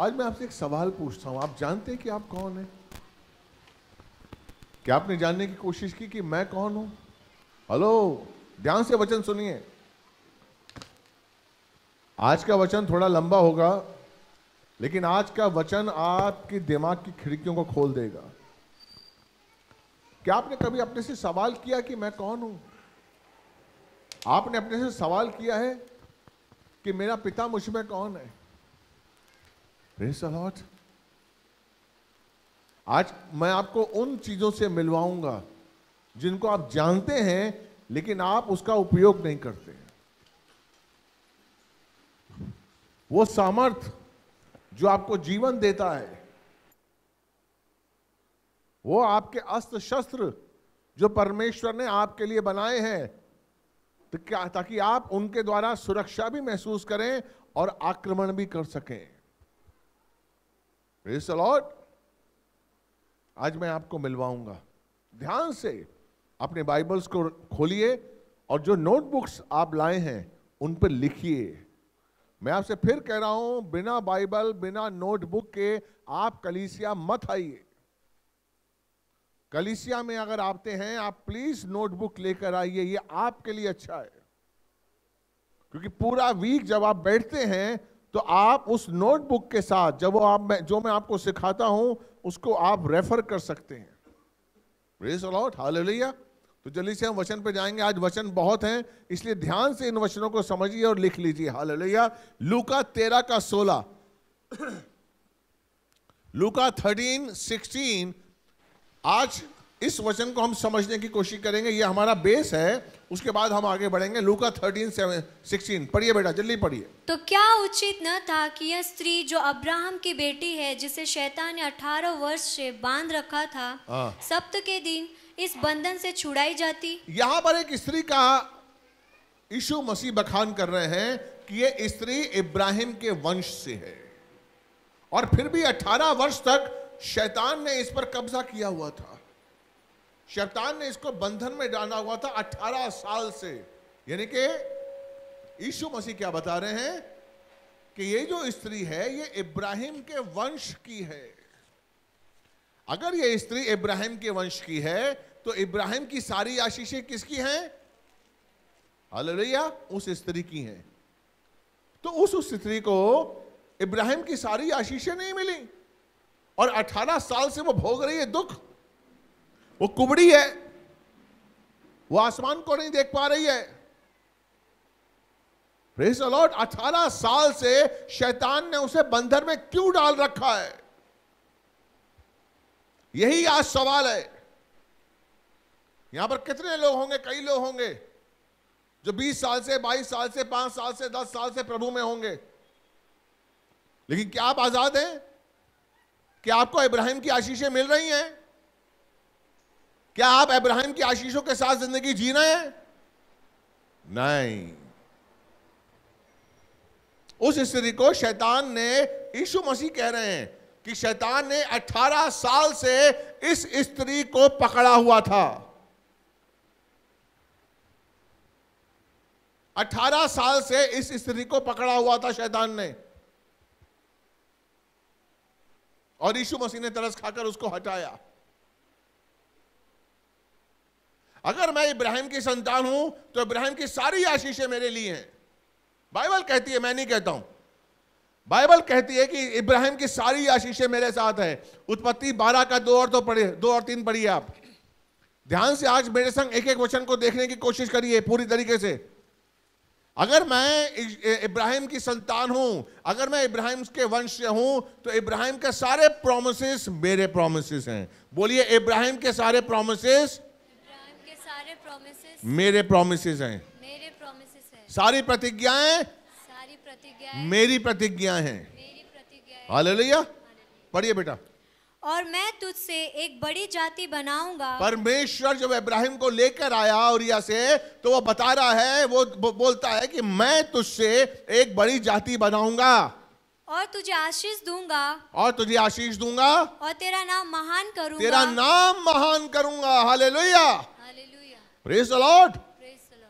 आज मैं आपसे एक सवाल पूछता हूं आप जानते हैं कि आप कौन हैं क्या आपने जानने की कोशिश की कि मैं कौन हूं हेलो ध्यान से वचन सुनिए आज का वचन थोड़ा लंबा होगा लेकिन आज का वचन आपके दिमाग की खिड़कियों को खोल देगा क्या आपने कभी अपने से सवाल किया कि मैं कौन हूं आपने अपने से सवाल किया है कि मेरा पिता मुझ में कौन है प्रेस अलॉट आज मैं आपको उन चीजों से मिलवाऊंगा जिनको आप जानते हैं लेकिन आप उसका उपयोग नहीं करते हैं वो सामर्थ जो आपको जीवन देता है वो आपके अस्त्र शस्त्र जो परमेश्वर ने आपके लिए बनाए हैं तो क्या ताकि आप उनके द्वारा सुरक्षा भी महसूस करें और आक्रमण भी कर सकें प्रेस लॉर्ड आज मैं आपको मिलवाऊंगा ध्यान से अपने बाइबल्स को खोलिए और जो नोटबुक्स आप लाए हैं उन पर लिखिए मैं आपसे फिर कह रहा हूं बिना बाइबल बिना नोटबुक के आप कलीसिया मत आइए कलीसिया में अगर आते हैं आप प्लीज नोटबुक लेकर आइए ये आपके लिए अच्छा है क्योंकि पूरा वीक जब आप बैठते हैं तो आप उस नोटबुक के साथ जब वो आप मैं, जो मैं आपको सिखाता हूं उसको आप रेफर कर सकते हैं तो जल्दी से हम वचन पे जाएंगे आज वचन बहुत हैं इसलिए ध्यान से इन वचनों को समझिए और लिख लीजिए हाल लूका तेरह का सोलह लूका थर्टीन सिक्सटीन आज इस वचन को हम समझने की कोशिश करेंगे ये हमारा बेस है उसके बाद हम आगे बढ़ेंगे लूका थर्टीन सिक्सटीन पढ़िए बेटा जल्दी पढ़िए तो क्या उचित न था कि यह स्त्री जो अब्राहम की बेटी है जिसे शैतान ने अठारह वर्ष से बांध रखा था हाँ। सप्त के दिन इस बंधन से छुड़ाई जाती यहाँ पर एक स्त्री का यीशु मसीह बखान कर रहे हैं कि ये स्त्री इब्राहिम के वंश से है और फिर भी 18 वर्ष तक शैतान ने इस पर कब्जा किया हुआ था शैतान ने इसको बंधन में डाला हुआ था 18 साल से यानी कि यीशु मसीह क्या बता रहे हैं कि ये जो स्त्री है ये इब्राहिम के वंश की है अगर ये स्त्री इब्राहिम के वंश की है तो इब्राहिम की सारी आशीषें किसकी हैं हालेलुया उस स्त्री की हैं तो उस उस स्त्री को इब्राहिम की सारी आशीषें नहीं मिली और 18 साल से वो भोग रही है दुख वो कुबड़ी है वो आसमान को नहीं देख पा रही है लॉर्ड अठारह साल से शैतान ने उसे बंधन में क्यों डाल रखा है यही आज सवाल है यहां पर कितने लोग होंगे कई लोग होंगे जो 20 साल से 22 साल से 5 साल से 10 साल से प्रभु में होंगे लेकिन क्या आप आजाद हैं क्या आपको इब्राहिम की आशीषें मिल रही हैं क्या आप अब्राहम की आशीषों के साथ जिंदगी जी रहे हैं नहीं उस स्त्री को शैतान ने यीशु मसीह कह रहे हैं कि शैतान ने 18 साल से इस स्त्री को पकड़ा हुआ था 18 साल से इस स्त्री को पकड़ा हुआ था शैतान ने और यीशु मसीह ने तरस खाकर उसको हटाया अगर मैं इब्राहिम की संतान हूं तो इब्राहिम की सारी आशीषें मेरे लिए हैं बाइबल कहती है मैं नहीं कहता हूं बाइबल कहती है कि इब्राहिम की सारी आशीषें मेरे साथ है उत्पत्ति बारह का दो और तो पढ़े दो और तीन पढ़िए आप ध्यान से आज मेरे संग एक एक वचन को देखने की कोशिश करिए पूरी तरीके से अगर मैं इब्राहिम की संतान हूं अगर मैं इब्राहिम के वंश से हूं तो इब्राहिम के सारे प्रोमिस मेरे प्रोमिस हैं बोलिए इब्राहिम के सारे प्रोमिस मेरे प्रोमिस हैं मेरे promises हैं सारी प्रतिज्ञाएं सारी प्रतिज्ञाएं मेरी प्रतिज्ञाएं हैं हालेलुया पढ़िए बेटा और मैं तुझसे एक बड़ी जाति बनाऊंगा परमेश्वर जब इब्राहिम को लेकर आया उरिया से तो वो बता रहा है वो बोलता है कि मैं तुझसे एक बड़ी जाति बनाऊंगा और तुझे आशीष दूंगा और तुझे आशीष दूंगा और तेरा नाम महान करूंगा तेरा नाम महान करूंगा हालेलुया प्रेस अलॉट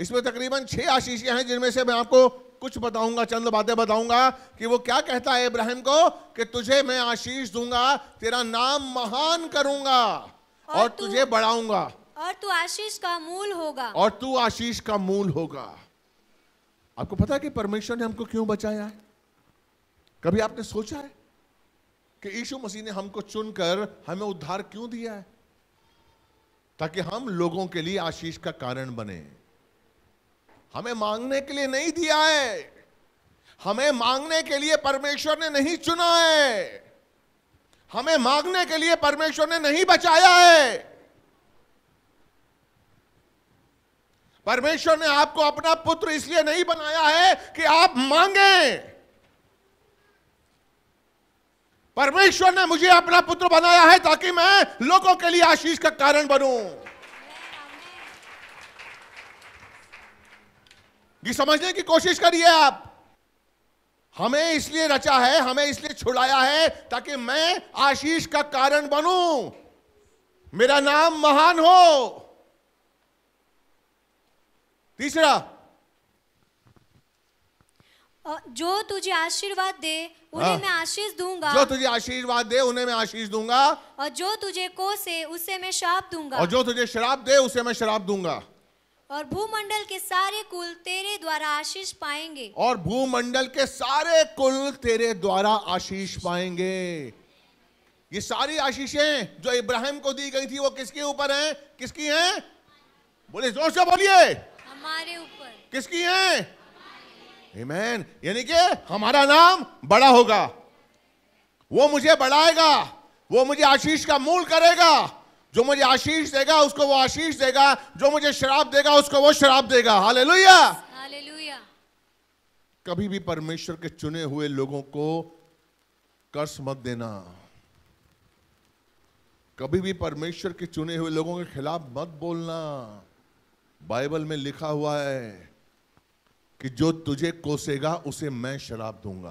इसमें तकरीबन छह आशीषियां हैं जिनमें से मैं आपको कुछ बताऊंगा चंद बातें बताऊंगा कि वो क्या कहता है इब्राहिम को कि तुझे मैं आशीष दूंगा तेरा नाम महान करूंगा और, और तुझे बढ़ाऊंगा और तू आशीष का मूल होगा और तू आशीष का मूल होगा आपको पता है कि परमेश्वर ने हमको क्यों बचाया है कभी आपने सोचा है कि यीशु मसीह ने हमको चुनकर हमें उद्धार क्यों दिया है ताकि हम लोगों के लिए आशीष का कारण बने हमें मांगने के लिए नहीं दिया है हमें मांगने के लिए परमेश्वर ने नहीं चुना है हमें मांगने के लिए परमेश्वर ने नहीं बचाया है परमेश्वर ने आपको अपना पुत्र इसलिए नहीं बनाया है कि आप मांगें परमेश्वर ने मुझे अपना पुत्र बनाया है ताकि मैं लोगों के लिए आशीष का कारण बनूं ये समझने की कोशिश करिए आप हमें इसलिए रचा है हमें इसलिए छुड़ाया है ताकि मैं आशीष का कारण बनूं मेरा नाम महान हो तीसरा जो तुझे आशीर्वाद दे उन्हें आ, हाँ। मैं आशीष दूंगा जो तुझे आशीर्वाद दे उन्हें मैं आशीष दूंगा और जो तुझे कोसे उसे मैं श्राप दूंगा और जो तुझे शराब दे उसे मैं शराब दूंगा और भूमंडल के सारे कुल तेरे द्वारा आशीष पाएंगे और भूमंडल के सारे कुल तेरे द्वारा आशीष पाएंगे ये सारी आशीषें जो इब्राहिम को दी गई थी वो किसके ऊपर हैं किसकी हैं बोले जोर से बोलिए हमारे ऊपर किसकी हैं मैन यानी कि हमारा नाम बड़ा होगा वो मुझे बढ़ाएगा वो मुझे आशीष का मूल करेगा जो मुझे आशीष देगा उसको वो आशीष देगा जो मुझे शराब देगा उसको वो शराब देगा हाले लुया कभी भी परमेश्वर के चुने हुए लोगों को कर्ज मत देना कभी भी परमेश्वर के चुने हुए लोगों के खिलाफ मत बोलना बाइबल में लिखा हुआ है कि जो तुझे कोसेगा उसे मैं शराब दूंगा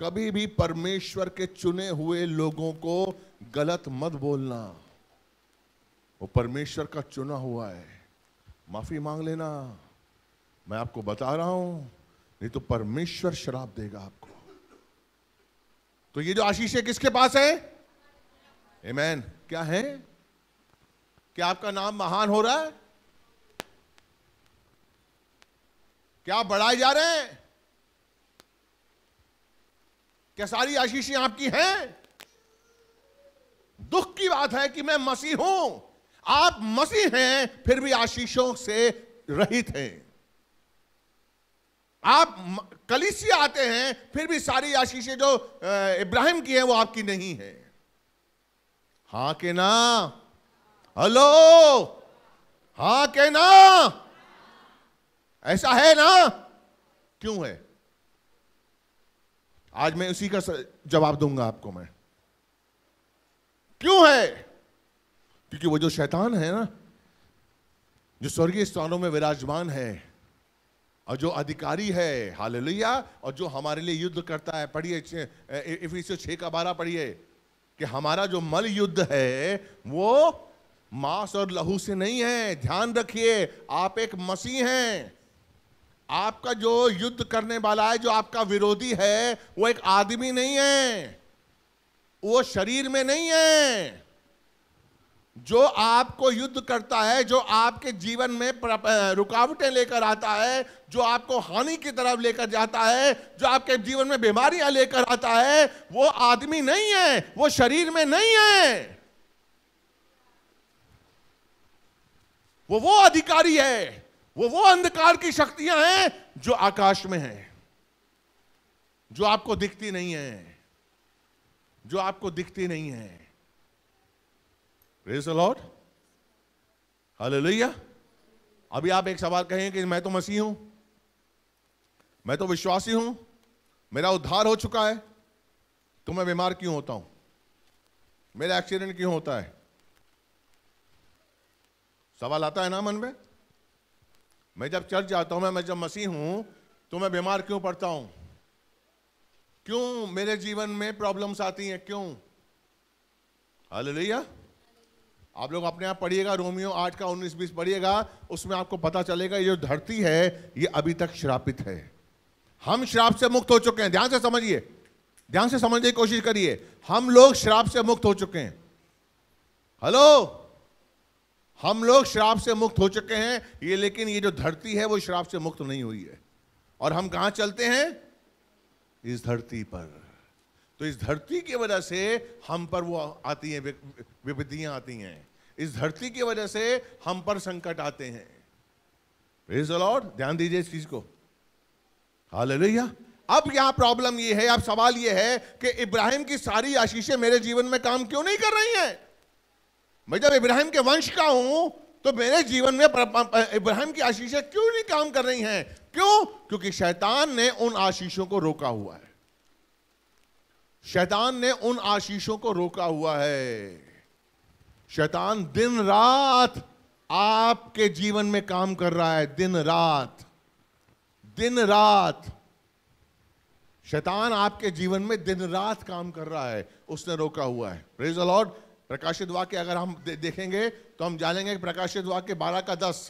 कभी भी परमेश्वर के चुने हुए लोगों को गलत मत बोलना वो परमेश्वर का चुना हुआ है माफी मांग लेना मैं आपको बता रहा हूं नहीं तो परमेश्वर शराब देगा आपको तो ये जो आशीष है किसके पास है एमैन क्या है क्या आपका नाम महान हो रहा है क्या बढ़ाए जा रहे हैं क्या सारी आशीषें आपकी हैं दुख की बात है कि मैं मसीह हूं आप मसीह हैं फिर भी आशीषों से रहित हैं आप कलिसिया आते हैं फिर भी सारी आशीषें जो इब्राहिम की हैं वो आपकी नहीं है हा के ना हेलो हा के ना ऐसा है ना क्यों है आज मैं उसी का जवाब दूंगा आपको मैं क्यों है क्योंकि वो जो शैतान है ना जो स्वर्गीय स्थानों में विराजमान है और जो अधिकारी है हालेलुया और जो हमारे लिए युद्ध करता है पढ़िए इफिसियो छः का बारह पढ़िए कि हमारा जो मल युद्ध है वो मांस और लहू से नहीं है ध्यान रखिए आप एक मसीह हैं आपका जो युद्ध करने वाला है जो आपका विरोधी है वो एक आदमी नहीं है वो शरीर में नहीं है जो आपको युद्ध करता है जो आपके जीवन में रुकावटें लेकर आता है जो आपको हानि की तरफ लेकर जाता है जो आपके जीवन में बीमारियां लेकर आता है वो आदमी नहीं है वो शरीर में नहीं है वो वो अधिकारी है वो वो अंधकार की शक्तियां हैं जो आकाश में हैं जो आपको दिखती नहीं है जो आपको दिखती नहीं है प्रेज लॉर्ड हालेलुया अभी आप एक सवाल कहें कि मैं तो मसीह हूं मैं तो विश्वासी हूं मेरा उद्धार हो चुका है तो मैं बीमार क्यों होता हूं मेरा एक्सीडेंट क्यों होता है सवाल आता है ना मन में मैं जब चर्च जाता हूं मैं मैं जब मसीह हूं तो मैं बीमार क्यों पड़ता हूं क्यों मेरे जीवन में प्रॉब्लम्स आती हैं क्यों हालेलुया आप लोग अपने आप पढ़िएगा रोमियो आठ का उन्नीस बीस पढ़िएगा उसमें आपको पता चलेगा ये जो धरती है ये अभी तक श्रापित है हम श्राप से मुक्त हो चुके हैं ध्यान से समझिए ध्यान से समझने की कोशिश करिए हम लोग श्राप से मुक्त हो चुके हैं हेलो हम लोग शराब से मुक्त हो चुके हैं ये लेकिन ये जो धरती है वो शराब से मुक्त नहीं हुई है और हम कहां चलते हैं इस धरती पर तो इस धरती की वजह से हम पर वो आती हैं विपत्तियां आती हैं इस धरती की वजह से हम पर संकट आते हैं लॉर्ड ध्यान दीजिए इस चीज को हाल अब यहां प्रॉब्लम ये है अब सवाल ये है कि इब्राहिम की सारी आशीषें मेरे जीवन में काम क्यों नहीं कर रही हैं मैं जब इब्राहिम के वंश का हूं तो मेरे जीवन में इब्राहिम की आशीषें क्यों नहीं काम कर रही हैं क्यों क्योंकि शैतान ने उन आशीषों को रोका हुआ है शैतान ने उन आशीषों को रोका हुआ है शैतान दिन रात आपके जीवन में काम कर रहा है दिन रात दिन रात शैतान आपके जीवन में दिन रात काम कर रहा है उसने रोका हुआ है प्रेज द लॉर्ड प्रकाशित वाक्य अगर हम दे, देखेंगे तो हम जानेंगे प्रकाशित वाक्य बारह का दस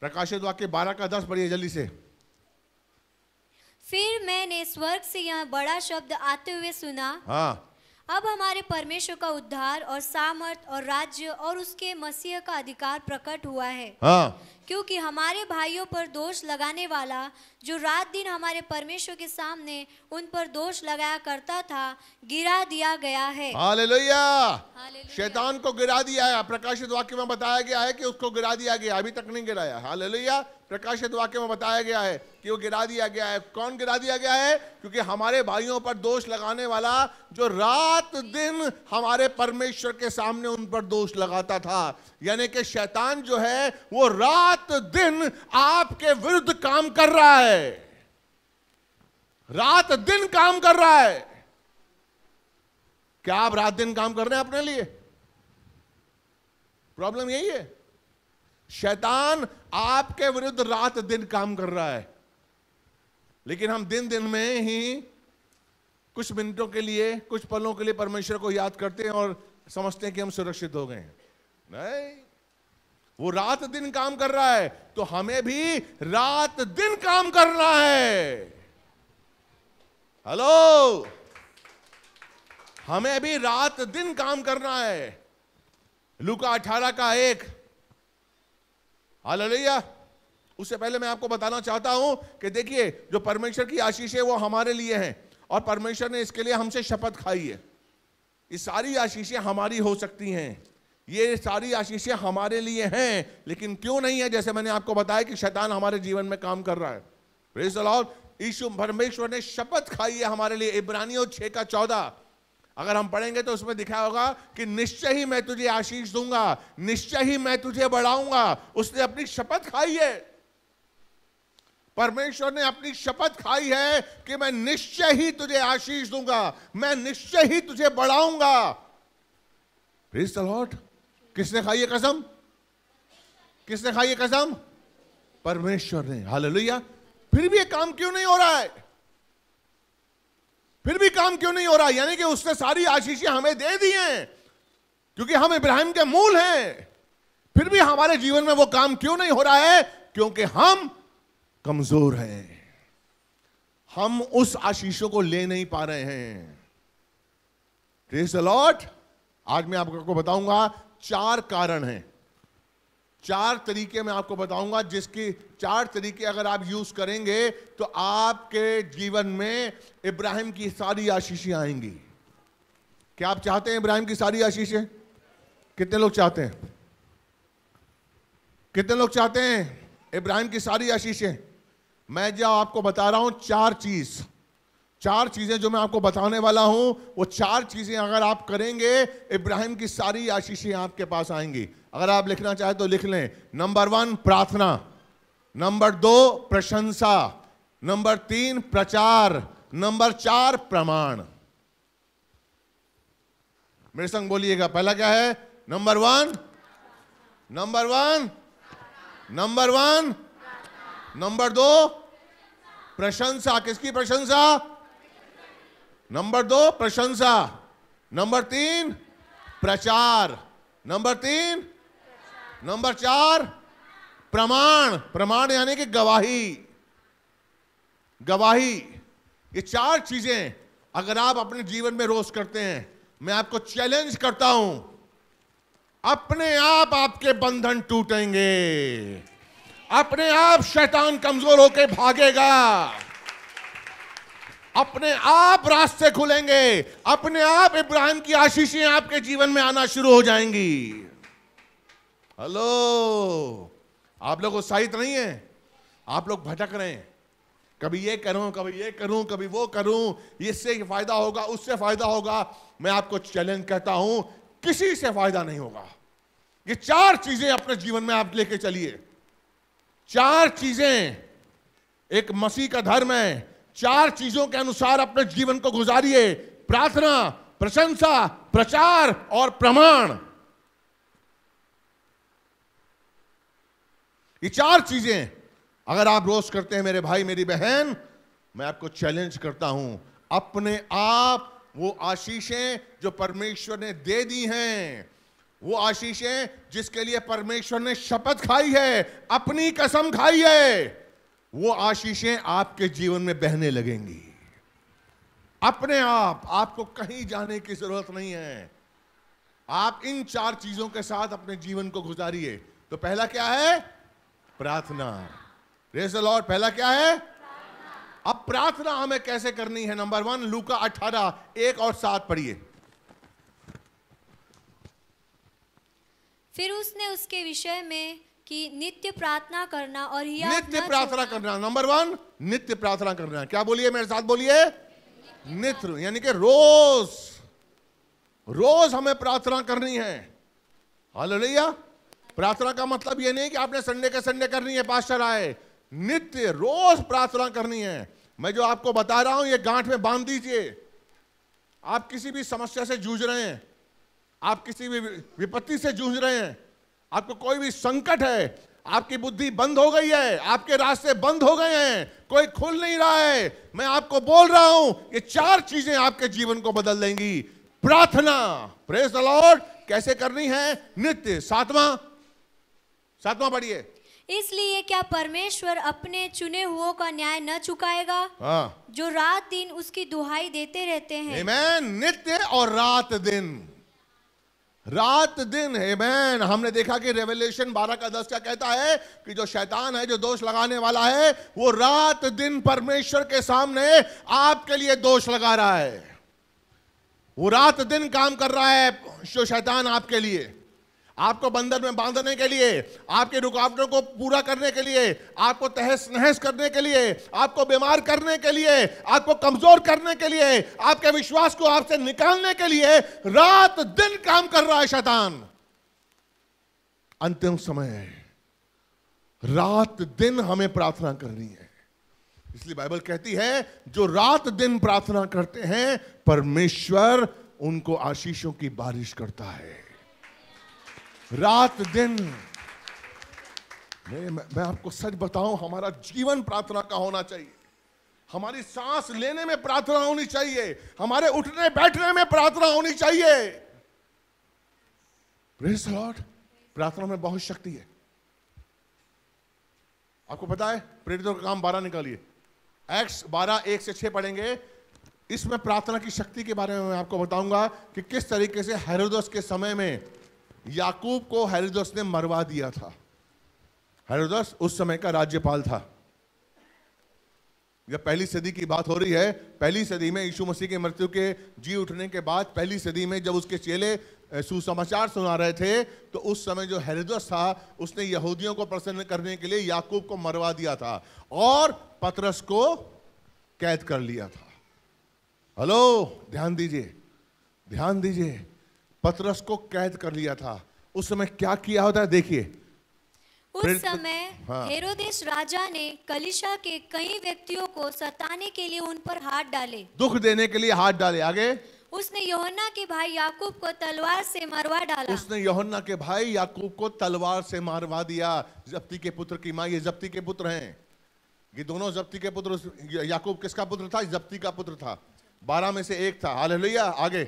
प्रकाशित वाक्य बारह का दस पढ़िए जल्दी से फिर मैंने स्वर्ग से यह बड़ा शब्द आते हुए सुना हाँ अब हमारे परमेश्वर का उद्धार और सामर्थ और राज्य और उसके मसीह का अधिकार प्रकट हुआ है हाँ। क्योंकि हमारे भाइयों पर दोष लगाने वाला जो रात दिन हमारे परमेश्वर के सामने उन पर दोष लगाया करता था गिरा दिया गया है हालेलुया शैतान को गिरा दिया है प्रकाशित वाक्य में बताया गया है कि उसको गिरा दिया गया अभी तक नहीं गिराया हालेलुया प्रकाशित वाक्य में बताया गया है कि वो गिरा दिया गया है कौन गिरा दिया गया है क्योंकि हमारे भाइयों पर दोष लगाने वाला जो रात दिन हमारे परमेश्वर के सामने उन पर दोष लगाता था यानी कि शैतान जो है वो रात दिन आपके विरुद्ध काम कर रहा है है रात दिन काम कर रहा है क्या आप रात दिन काम कर रहे हैं अपने लिए प्रॉब्लम यही है शैतान आपके विरुद्ध रात दिन काम कर रहा है लेकिन हम दिन दिन में ही कुछ मिनटों के लिए कुछ पलों के लिए परमेश्वर को याद करते हैं और समझते हैं कि हम सुरक्षित हो गए हैं नहीं वो रात दिन काम कर रहा है तो हमें भी रात दिन काम करना है हेलो हमें भी रात दिन काम करना है लुका अठारह का एक हाल उससे पहले मैं आपको बताना चाहता हूं कि देखिए जो परमेश्वर की आशीष है वो हमारे लिए हैं और परमेश्वर ने इसके लिए हमसे शपथ खाई है ये सारी आशीषें हमारी हो सकती हैं ये सारी आशीषें हमारे लिए हैं लेकिन क्यों नहीं है जैसे मैंने आपको बताया कि शैतान हमारे जीवन में काम कर रहा है प्रेज परमेश्वर ने शपथ खाई है हमारे लिए इब्रानियों छः का चौदह अगर हम पढ़ेंगे तो उसमें दिखा होगा कि निश्चय ही मैं तुझे आशीष दूंगा निश्चय ही मैं तुझे बढ़ाऊंगा उसने अपनी शपथ खाई है परमेश्वर ने अपनी शपथ खाई है कि मैं निश्चय ही तुझे आशीष दूंगा मैं निश्चय ही तुझे बढ़ाऊंगा द लॉर्ड किसने खाई है कसम किसने खाई है कसम परमेश्वर ने हालेलुया फिर भी ये काम क्यों नहीं हो रहा है फिर भी काम क्यों नहीं हो रहा यानी कि उसने सारी आशीषें हमें दे दी हैं क्योंकि हम इब्राहिम के मूल हैं फिर भी हमारे जीवन में वो काम क्यों नहीं हो रहा है क्योंकि हम कमजोर हैं हम उस आशीषों को ले नहीं पा रहे हैं लॉट आज मैं आपको बताऊंगा चार कारण हैं चार तरीके मैं आपको बताऊंगा जिसकी चार तरीके अगर आप यूज करेंगे तो आपके जीवन में इब्राहिम की सारी आशीषें आएंगी क्या आप चाहते हैं इब्राहिम की सारी आशीषें कितने लोग चाहते हैं कितने लोग चाहते हैं इब्राहिम की सारी आशीषें मैं जो आपको बता रहा हूं चार चीज चार चीजें जो मैं आपको बताने वाला हूं वो चार चीजें अगर आप करेंगे इब्राहिम की सारी आशीषें आपके पास आएंगी अगर आप लिखना चाहें तो लिख लें नंबर वन प्रार्थना नंबर दो प्रशंसा नंबर तीन प्रचार नंबर चार प्रमाण मेरे संग बोलिएगा पहला क्या है number one number one number one number दो प्रशंसा किसकी प्रशंसा नंबर दो प्रशंसा नंबर तीन प्रचार नंबर तीन नंबर चार प्रमाण प्रमाण यानी कि गवाही गवाही ये चार चीजें अगर आप अपने जीवन में रोज करते हैं मैं आपको चैलेंज करता हूं अपने आप आपके बंधन टूटेंगे अपने आप शैतान कमजोर होकर भागेगा अपने आप रास्ते खुलेंगे अपने आप इब्राहिम की आशीषें आपके जीवन में आना शुरू हो जाएंगी हेलो आप लोग उत्साहित नहीं है आप लोग भटक रहे हैं कभी ये करूं कभी ये करूं कभी वो करूं इससे फायदा होगा उससे फायदा होगा मैं आपको चैलेंज कहता हूं किसी से फायदा नहीं होगा ये चार चीजें अपने जीवन में आप लेके चलिए चार चीजें एक मसीह का धर्म है चार चीजों के अनुसार अपने जीवन को गुजारिए प्रार्थना प्रशंसा प्रचार और प्रमाण ये चार चीजें अगर आप रोज करते हैं मेरे भाई मेरी बहन मैं आपको चैलेंज करता हूं अपने आप वो आशीषें जो परमेश्वर ने दे दी हैं वो आशीषें जिसके लिए परमेश्वर ने शपथ खाई है अपनी कसम खाई है वो आशीषें आपके जीवन में बहने लगेंगी अपने आप आपको कहीं जाने की जरूरत नहीं है आप इन चार चीजों के साथ अपने जीवन को गुजारिए तो पहला क्या है प्रार्थना रेस लॉर्ड पहला क्या है अब प्रार्थना हमें कैसे करनी है नंबर वन लूका अठारह एक और सात पढ़िए फिर उसने उसके विषय में कि नित्य प्रार्थना करना और नित्य प्रार्थना करना नंबर वन नित्य प्रार्थना करना क्या बोलिए मेरे साथ बोलिए नित्य यानी कि रोज रोज हमें प्रार्थना करनी है हलो लिया प्रार्थना का मतलब ये नहीं कि आपने संडे के संडे करनी है पास्टर आए नित्य रोज प्रार्थना करनी है मैं जो आपको बता रहा हूं ये गांठ में बांध दीजिए आप किसी भी समस्या से जूझ रहे हैं आप किसी भी विपत्ति से जूझ रहे हैं आपको कोई भी संकट है आपकी बुद्धि बंद हो गई है आपके रास्ते बंद हो गए हैं कोई खुल नहीं रहा है मैं आपको बोल रहा हूं ये चार चीजें आपके जीवन को बदल देंगी प्रार्थना प्रेस अलॉर्ड कैसे करनी है नित्य सातवां सातवां पढ़िए इसलिए क्या परमेश्वर अपने चुने हुओं का न्याय न चुकाएगा हाँ। जो रात दिन उसकी दुहाई देते रहते हैं नित्य और रात दिन रात दिन मैन हमने देखा कि रेवल्यूशन बारह का दस क्या कहता है कि जो शैतान है जो दोष लगाने वाला है वो रात दिन परमेश्वर के सामने आपके लिए दोष लगा रहा है वो रात दिन काम कर रहा है जो शैतान आपके लिए आपको बंधन में बांधने के लिए आपकी रुकावटों को पूरा करने के लिए आपको तहस नहस करने के लिए आपको बीमार करने के लिए आपको कमजोर करने के लिए आपके विश्वास को आपसे निकालने के लिए रात दिन काम कर रहा है शैतान अंतिम समय रात दिन हमें प्रार्थना करनी है इसलिए बाइबल कहती है जो रात दिन प्रार्थना करते हैं परमेश्वर उनको आशीषों की बारिश करता है रात दिन मैं, मैं आपको सच बताऊं हमारा जीवन प्रार्थना का होना चाहिए हमारी सांस लेने में प्रार्थना होनी चाहिए हमारे उठने बैठने में प्रार्थना होनी चाहिए प्रार्थना में बहुत शक्ति है आपको पता है प्रेरितों का काम बारह निकालिए एक्स बारह एक से छह पढ़ेंगे इसमें प्रार्थना की शक्ति के बारे में मैं आपको बताऊंगा कि किस तरीके से हेरोदस के समय में याकूब को हेरोदस ने मरवा दिया था हेरोदस उस समय का राज्यपाल था यह पहली सदी की बात हो रही है पहली सदी में यीशु मसीह की मृत्यु के जी उठने के बाद पहली सदी में जब उसके चेले सुसमाचार सुना रहे थे तो उस समय जो हेरोदस था उसने यहूदियों को प्रसन्न करने के लिए याकूब को मरवा दिया था और पतरस को कैद कर लिया था हेलो ध्यान दीजिए ध्यान दीजिए पतरस को कैद कर लिया था उस समय क्या किया होता है देखिए उस समय हाँ। हेरोदेश राजा ने कलिशा के कई व्यक्तियों को सताने के लिए उन पर हाथ डाले दुख देने के लिए हाथ डाले आगे उसने योहन्ना के भाई याकूब को तलवार से मरवा डाला उसने योहन्ना के भाई याकूब को तलवार से मरवा दिया जब्ती के पुत्र की माँ ये जब्ती के पुत्र हैं ये दोनों जब्ती के पुत्र याकूब किसका पुत्र था जब्ती का पुत्र था बारह में से एक था हाल आगे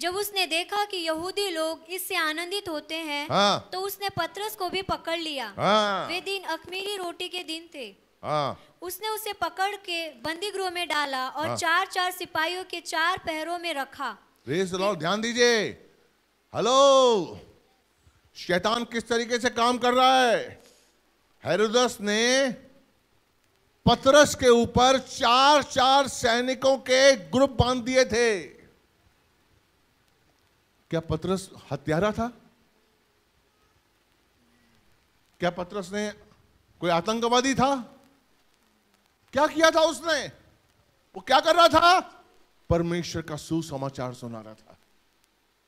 जब उसने देखा कि यहूदी लोग इससे आनंदित होते हैं हाँ। तो उसने पत्रस को भी पकड़ लिया हाँ। वे दिन अखमीरी रोटी के दिन थे हाँ। उसने उसे पकड़ के बंदी गृह में डाला और हाँ। चार चार सिपाहियों के चार पैरों में रखा ध्यान दीजिए हेलो शैतान किस तरीके से काम कर रहा है हेरुदस ने पतरस के ऊपर चार चार सैनिकों के ग्रुप बांध दिए थे क्या पतरस हत्यारा था क्या पतरस ने कोई आतंकवादी था क्या किया था उसने वो क्या कर रहा था परमेश्वर का सुसमाचार सुना रहा था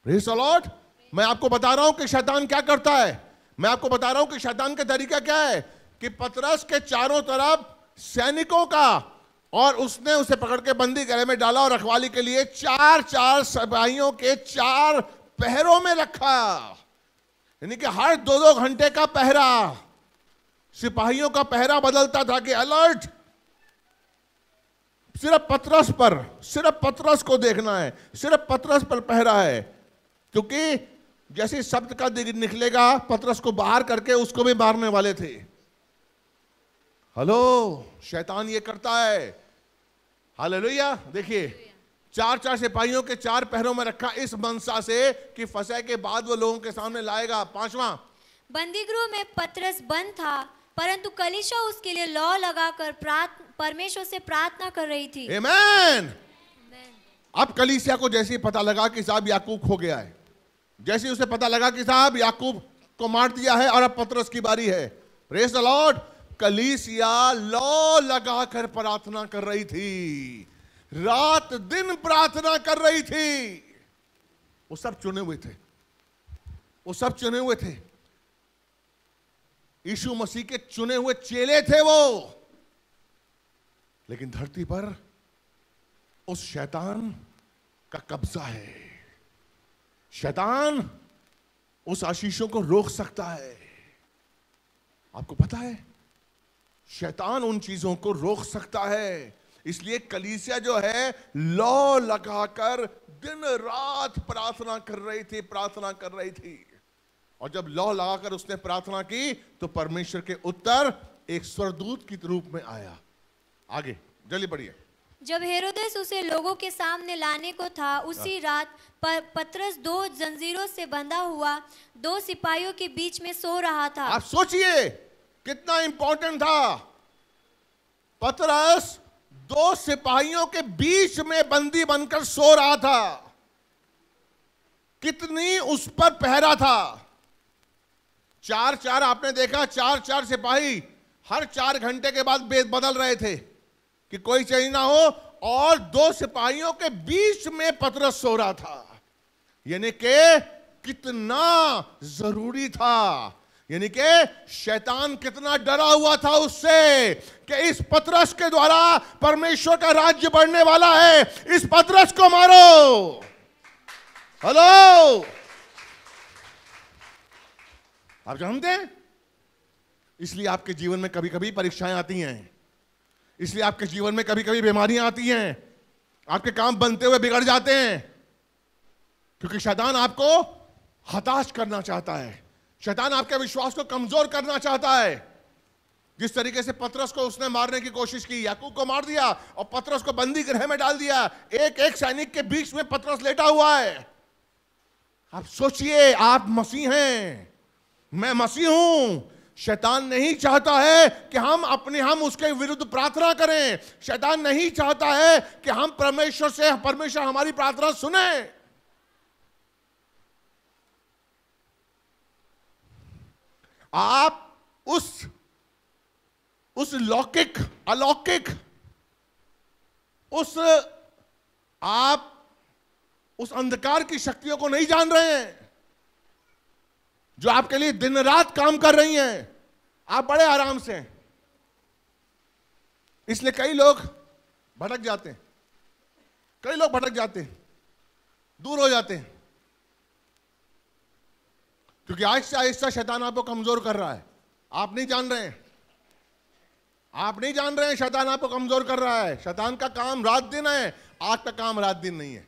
प्रेस अलॉट मैं आपको बता रहा हूं कि शैतान क्या करता है मैं आपको बता रहा हूं कि शैतान का तरीका क्या है कि पतरस के चारों तरफ सैनिकों का और उसने उसे पकड़ के बंदी गले में डाला और रखवाली के लिए चार चार सिपाहियों के चार पहरों में रखा यानी कि हर दो दो घंटे का पहरा सिपाहियों का पहरा बदलता था कि अलर्ट सिर्फ पत्रस पर सिर्फ पत्रस को देखना है सिर्फ पत्रस पर पहरा है क्योंकि जैसे शब्द का निकलेगा पत्रस को बाहर करके उसको भी मारने वाले थे हेलो शैतान ये करता है हालेलुया देखिए चार चार सिपाहियों के चार पहरों में रखा इस मनसा से कि फसह के बाद वो लोगों के सामने लाएगा पांचवा बंदी गृह में पत्रस बंद था परंतु कलिशा उसके लिए लॉ लगाकर परमेश्वर से प्रार्थना कर रही थी Amen. अब कलीसिया को जैसे ही पता लगा कि साहब याकूब खो गया है जैसे ही उसे पता लगा कि साहब याकूब को मार दिया है और अब पत्रस की बारी है प्रेस द लॉर्ड कलीसिया लगा लगाकर प्रार्थना कर रही थी रात दिन प्रार्थना कर रही थी वो सब चुने हुए थे वो सब चुने हुए थे यीशु मसीह के चुने हुए चेले थे वो लेकिन धरती पर उस शैतान का कब्जा है शैतान उस आशीषों को रोक सकता है आपको पता है शैतान उन चीजों को रोक सकता है इसलिए कलीसिया जो है लौ लगाकर दिन रात प्रार्थना कर रही थी प्रार्थना कर रही थी और जब लौ लगाकर उसने प्रार्थना की तो परमेश्वर के उत्तर एक स्वरदूत के रूप में आया आगे जल्दी बढ़िए जब हेरोदेस उसे लोगों के सामने लाने को था उसी हाँ। रात पर पत्रस दो जंजीरों से बंधा हुआ दो सिपाहियों के बीच में सो रहा था आप सोचिए कितना इंपॉर्टेंट था पतरस दो सिपाहियों के बीच में बंदी बनकर सो रहा था कितनी उस पर पहरा था चार चार आपने देखा चार चार सिपाही हर चार घंटे के बाद बदल रहे थे कि कोई चेंज ना हो और दो सिपाहियों के बीच में पतरस सो रहा था यानी के कितना जरूरी था यानी कि शैतान कितना डरा हुआ था उससे कि इस पत्रस के द्वारा परमेश्वर का राज्य बढ़ने वाला है इस पत्रस को मारो हेलो आप जानते हैं इसलिए आपके जीवन में कभी कभी परीक्षाएं आती हैं इसलिए आपके जीवन में कभी कभी बीमारियां आती हैं आपके काम बनते हुए बिगड़ जाते हैं क्योंकि शैतान आपको हताश करना चाहता है शैतान आपके विश्वास को कमजोर करना चाहता है जिस तरीके से पत्रस को उसने मारने की कोशिश की याकूब को मार दिया और पत्रस को बंदी ग्रह में डाल दिया एक एक सैनिक के बीच में पत्रस लेटा हुआ है आप सोचिए आप मसीह हैं मैं मसीह हूं शैतान नहीं चाहता है कि हम अपने हम उसके विरुद्ध प्रार्थना करें शैतान नहीं चाहता है कि हम परमेश्वर से परमेश्वर हमारी प्रार्थना सुने आप उस उस लौकिक अलौकिक उस आप उस अंधकार की शक्तियों को नहीं जान रहे हैं जो आपके लिए दिन रात काम कर रही हैं आप बड़े आराम से हैं इसलिए कई लोग भटक जाते हैं कई लोग भटक जाते हैं दूर हो जाते हैं क्योंकि आहिस्ता आहिस्ता शैतान आपको कमजोर कर रहा है आप नहीं जान रहे हैं आप नहीं जान रहे हैं शैतान आपको कमजोर कर रहा है शैतान का काम रात दिन है आज का काम रात दिन नहीं है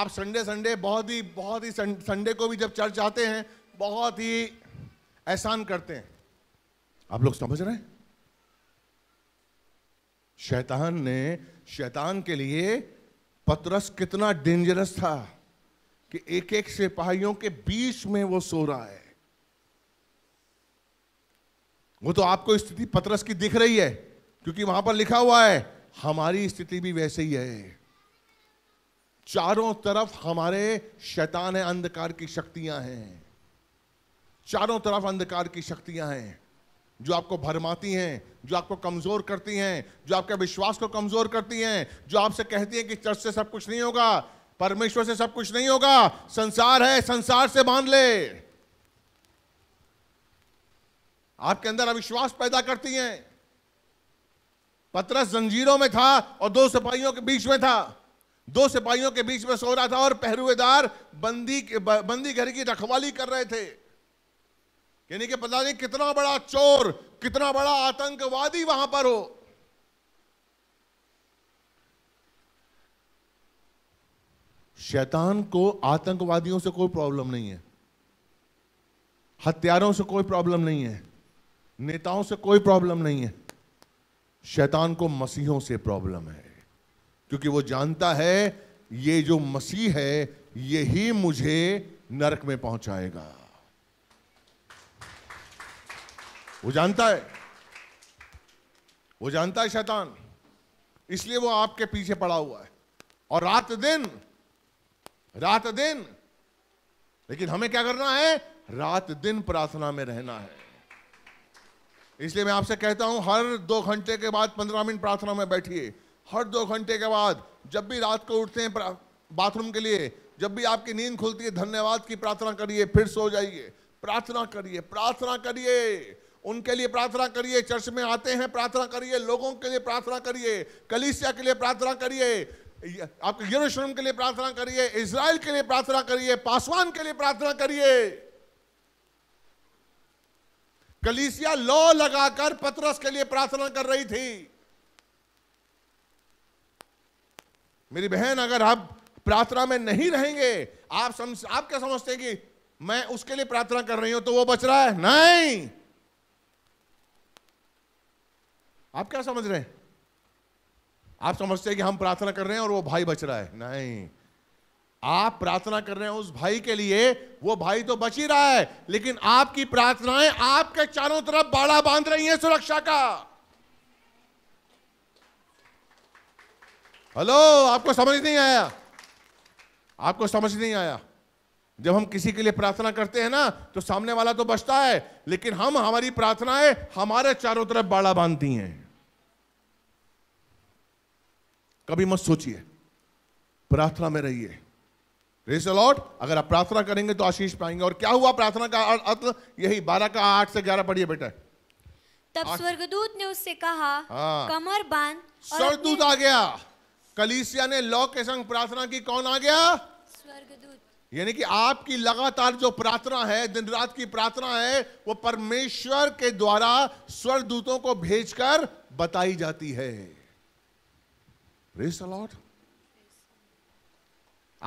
आप संडे संडे बहुत ही बहुत ही संडे को भी जब चर्च आते हैं बहुत ही एहसान करते हैं आप लोग समझ रहे हैं शैतान ने शैतान के लिए पतरस कितना डेंजरस था कि एक एक सिपाहियों के बीच में वो सो रहा है वो तो आपको स्थिति पतरस की दिख रही है क्योंकि वहां पर लिखा हुआ है हमारी स्थिति भी वैसे ही है चारों तरफ हमारे शैतान है अंधकार की शक्तियां हैं चारों तरफ अंधकार की शक्तियां हैं जो आपको भरमाती हैं जो आपको कमज़ोर करती हैं जो आपके विश्वास को कमज़ोर करती हैं जो आपसे कहती हैं कि चर्च से सब कुछ नहीं होगा परमेश्वर से सब कुछ नहीं होगा संसार है संसार से बांध ले आपके अंदर अविश्वास पैदा करती हैं पतरस जंजीरों में था और दो सिपाहियों के बीच में था दो सिपाहियों के बीच में सो रहा था और पहरुएदार बंदी बंदी घर की रखवाली कर रहे थे यानी कि पता नहीं कितना बड़ा चोर कितना बड़ा आतंकवादी वहां पर हो शैतान को आतंकवादियों से कोई प्रॉब्लम नहीं है हत्यारों से कोई प्रॉब्लम नहीं है नेताओं से कोई प्रॉब्लम नहीं है शैतान को मसीहों से प्रॉब्लम है क्योंकि वो जानता है ये जो मसीह है यही मुझे नरक में पहुंचाएगा वो जानता है वो जानता है शैतान इसलिए वो आपके पीछे पड़ा हुआ है और रात दिन रात दिन लेकिन हमें क्या करना है रात दिन प्रार्थना में रहना है इसलिए मैं आपसे कहता हूं हर दो घंटे के बाद पंद्रह मिनट प्रार्थना में बैठिए हर दो घंटे के बाद जब भी रात को उठते हैं बाथरूम के लिए जब भी आपकी नींद खुलती है धन्यवाद की प्रार्थना करिए फिर सो जाइए प्रार्थना करिए प्रार्थना करिए उनके लिए प्रार्थना करिए चर्च में आते हैं प्रार्थना करिए लोगों के लिए प्रार्थना करिए कलिसिया के लिए प्रार्थना करिए आप यरूशलेम के लिए प्रार्थना करिए इसराइल के लिए प्रार्थना करिए पासवान के लिए प्रार्थना करिए कलीसिया लॉ लगाकर पतरस के लिए प्रार्थना कर रही थी मेरी बहन अगर आप प्रार्थना में नहीं रहेंगे आप समझ आप क्या समझते हैं कि मैं उसके लिए प्रार्थना कर रही हूं तो वो बच रहा है नहीं आप क्या समझ रहे हैं आप समझते हैं कि हम प्रार्थना कर रहे हैं और वो भाई बच रहा है नहीं आप प्रार्थना कर रहे हैं उस भाई के लिए वो भाई तो बच ही रहा है लेकिन आपकी प्रार्थनाएं आपके चारों तरफ बाड़ा बांध रही हैं सुरक्षा का हेलो आपको समझ नहीं आया आपको समझ नहीं आया जब हम किसी के लिए प्रार्थना करते हैं ना तो सामने वाला तो बचता है लेकिन हम हमारी प्रार्थनाएं हमारे चारों तरफ बाड़ा बांधती हैं कभी मत सोचिए प्रार्थना में रहिए रेस लॉर्ड अगर आप प्रार्थना करेंगे तो आशीष पाएंगे और क्या हुआ प्रार्थना का अर्थ यही बारह का आठ से ग्यारह पढ़िए बेटा तब स्वर्गदूत ने उससे कहा हाँ। कमर बांध स्वर्गदूत आ गया कलीसिया ने लॉ के संग प्रार्थना की कौन आ गया स्वर्गदूत यानी कि आपकी लगातार जो प्रार्थना है दिन रात की प्रार्थना है वो परमेश्वर के द्वारा स्वर्गदूतों को भेजकर बताई जाती है प्रेस अलॉट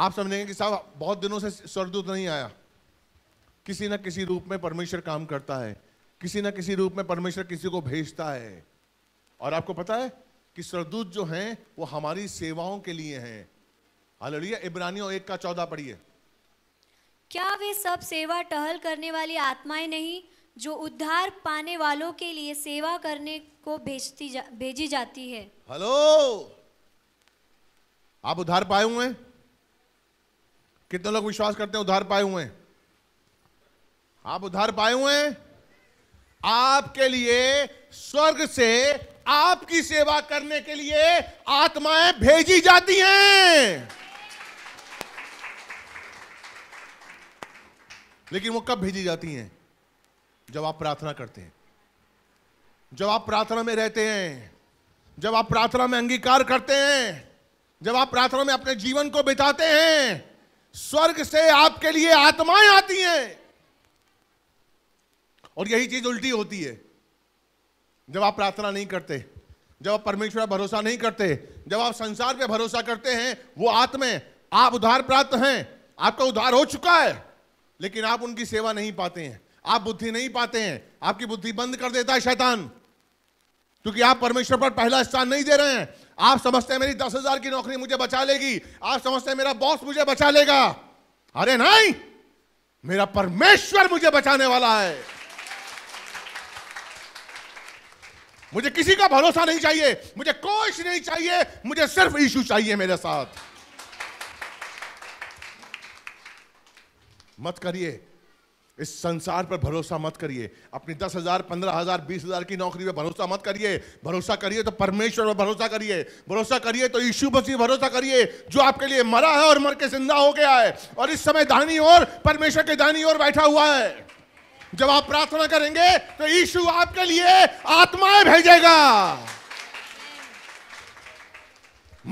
आप समझेंगे कि साहब बहुत दिनों से स्वर्गदूत नहीं आया किसी ना किसी रूप में परमेश्वर काम करता है किसी ना किसी रूप में परमेश्वर किसी को भेजता है और आपको पता है कि सरदूत जो हैं वो हमारी सेवाओं के लिए हैं हालिया इब्रानियों एक का चौदह पढ़िए क्या वे सब सेवा टहल करने वाली आत्माएं नहीं जो उद्धार पाने वालों के लिए सेवा करने को भेजती जा, भेजी जाती है हेलो आप उधार पाए हुए हैं कितने लोग विश्वास करते हैं उधार पाए हुए हैं आप उधार पाए हुए हैं आपके लिए स्वर्ग से आपकी सेवा करने के लिए आत्माएं भेजी जाती हैं लेकिन वो कब भेजी जाती हैं जब आप प्रार्थना करते हैं जब आप प्रार्थना में रहते हैं जब आप प्रार्थना में अंगीकार करते हैं जब आप प्रार्थना में अपने जीवन को बिताते हैं स्वर्ग से आपके लिए आत्माएं आती हैं और यही चीज उल्टी होती है जब आप प्रार्थना नहीं करते जब आप परमेश्वर पर भरोसा नहीं करते जब आप संसार पे भरोसा करते हैं वो आत्मा आप उधार प्राप्त हैं आपका उधार हो चुका है लेकिन आप उनकी सेवा नहीं पाते हैं आप बुद्धि नहीं पाते हैं आपकी बुद्धि बंद कर देता है शैतान क्योंकि आप परमेश्वर पर पहला स्थान नहीं दे रहे हैं आप समझते हैं मेरी दस हजार की नौकरी मुझे बचा लेगी आप समझते हैं मेरा बॉस मुझे बचा लेगा अरे नहीं मेरा परमेश्वर मुझे बचाने वाला है मुझे किसी का भरोसा नहीं चाहिए मुझे कोई नहीं चाहिए मुझे सिर्फ इशू चाहिए मेरे साथ मत करिए इस संसार पर भरोसा मत करिए अपनी दस हजार पंद्रह हजार बीस हजार की नौकरी पर भरोसा मत करिए भरोसा करिए तो परमेश्वर पर भरोसा करिए भरोसा करिए तो यीशु मसीह भरोसा करिए जो आपके लिए मरा है और मर के जिंदा हो गया है और इस समय दानी और परमेश्वर के दानी और बैठा हुआ है जब आप प्रार्थना करेंगे तो यीशु आपके लिए आत्माएं भेजेगा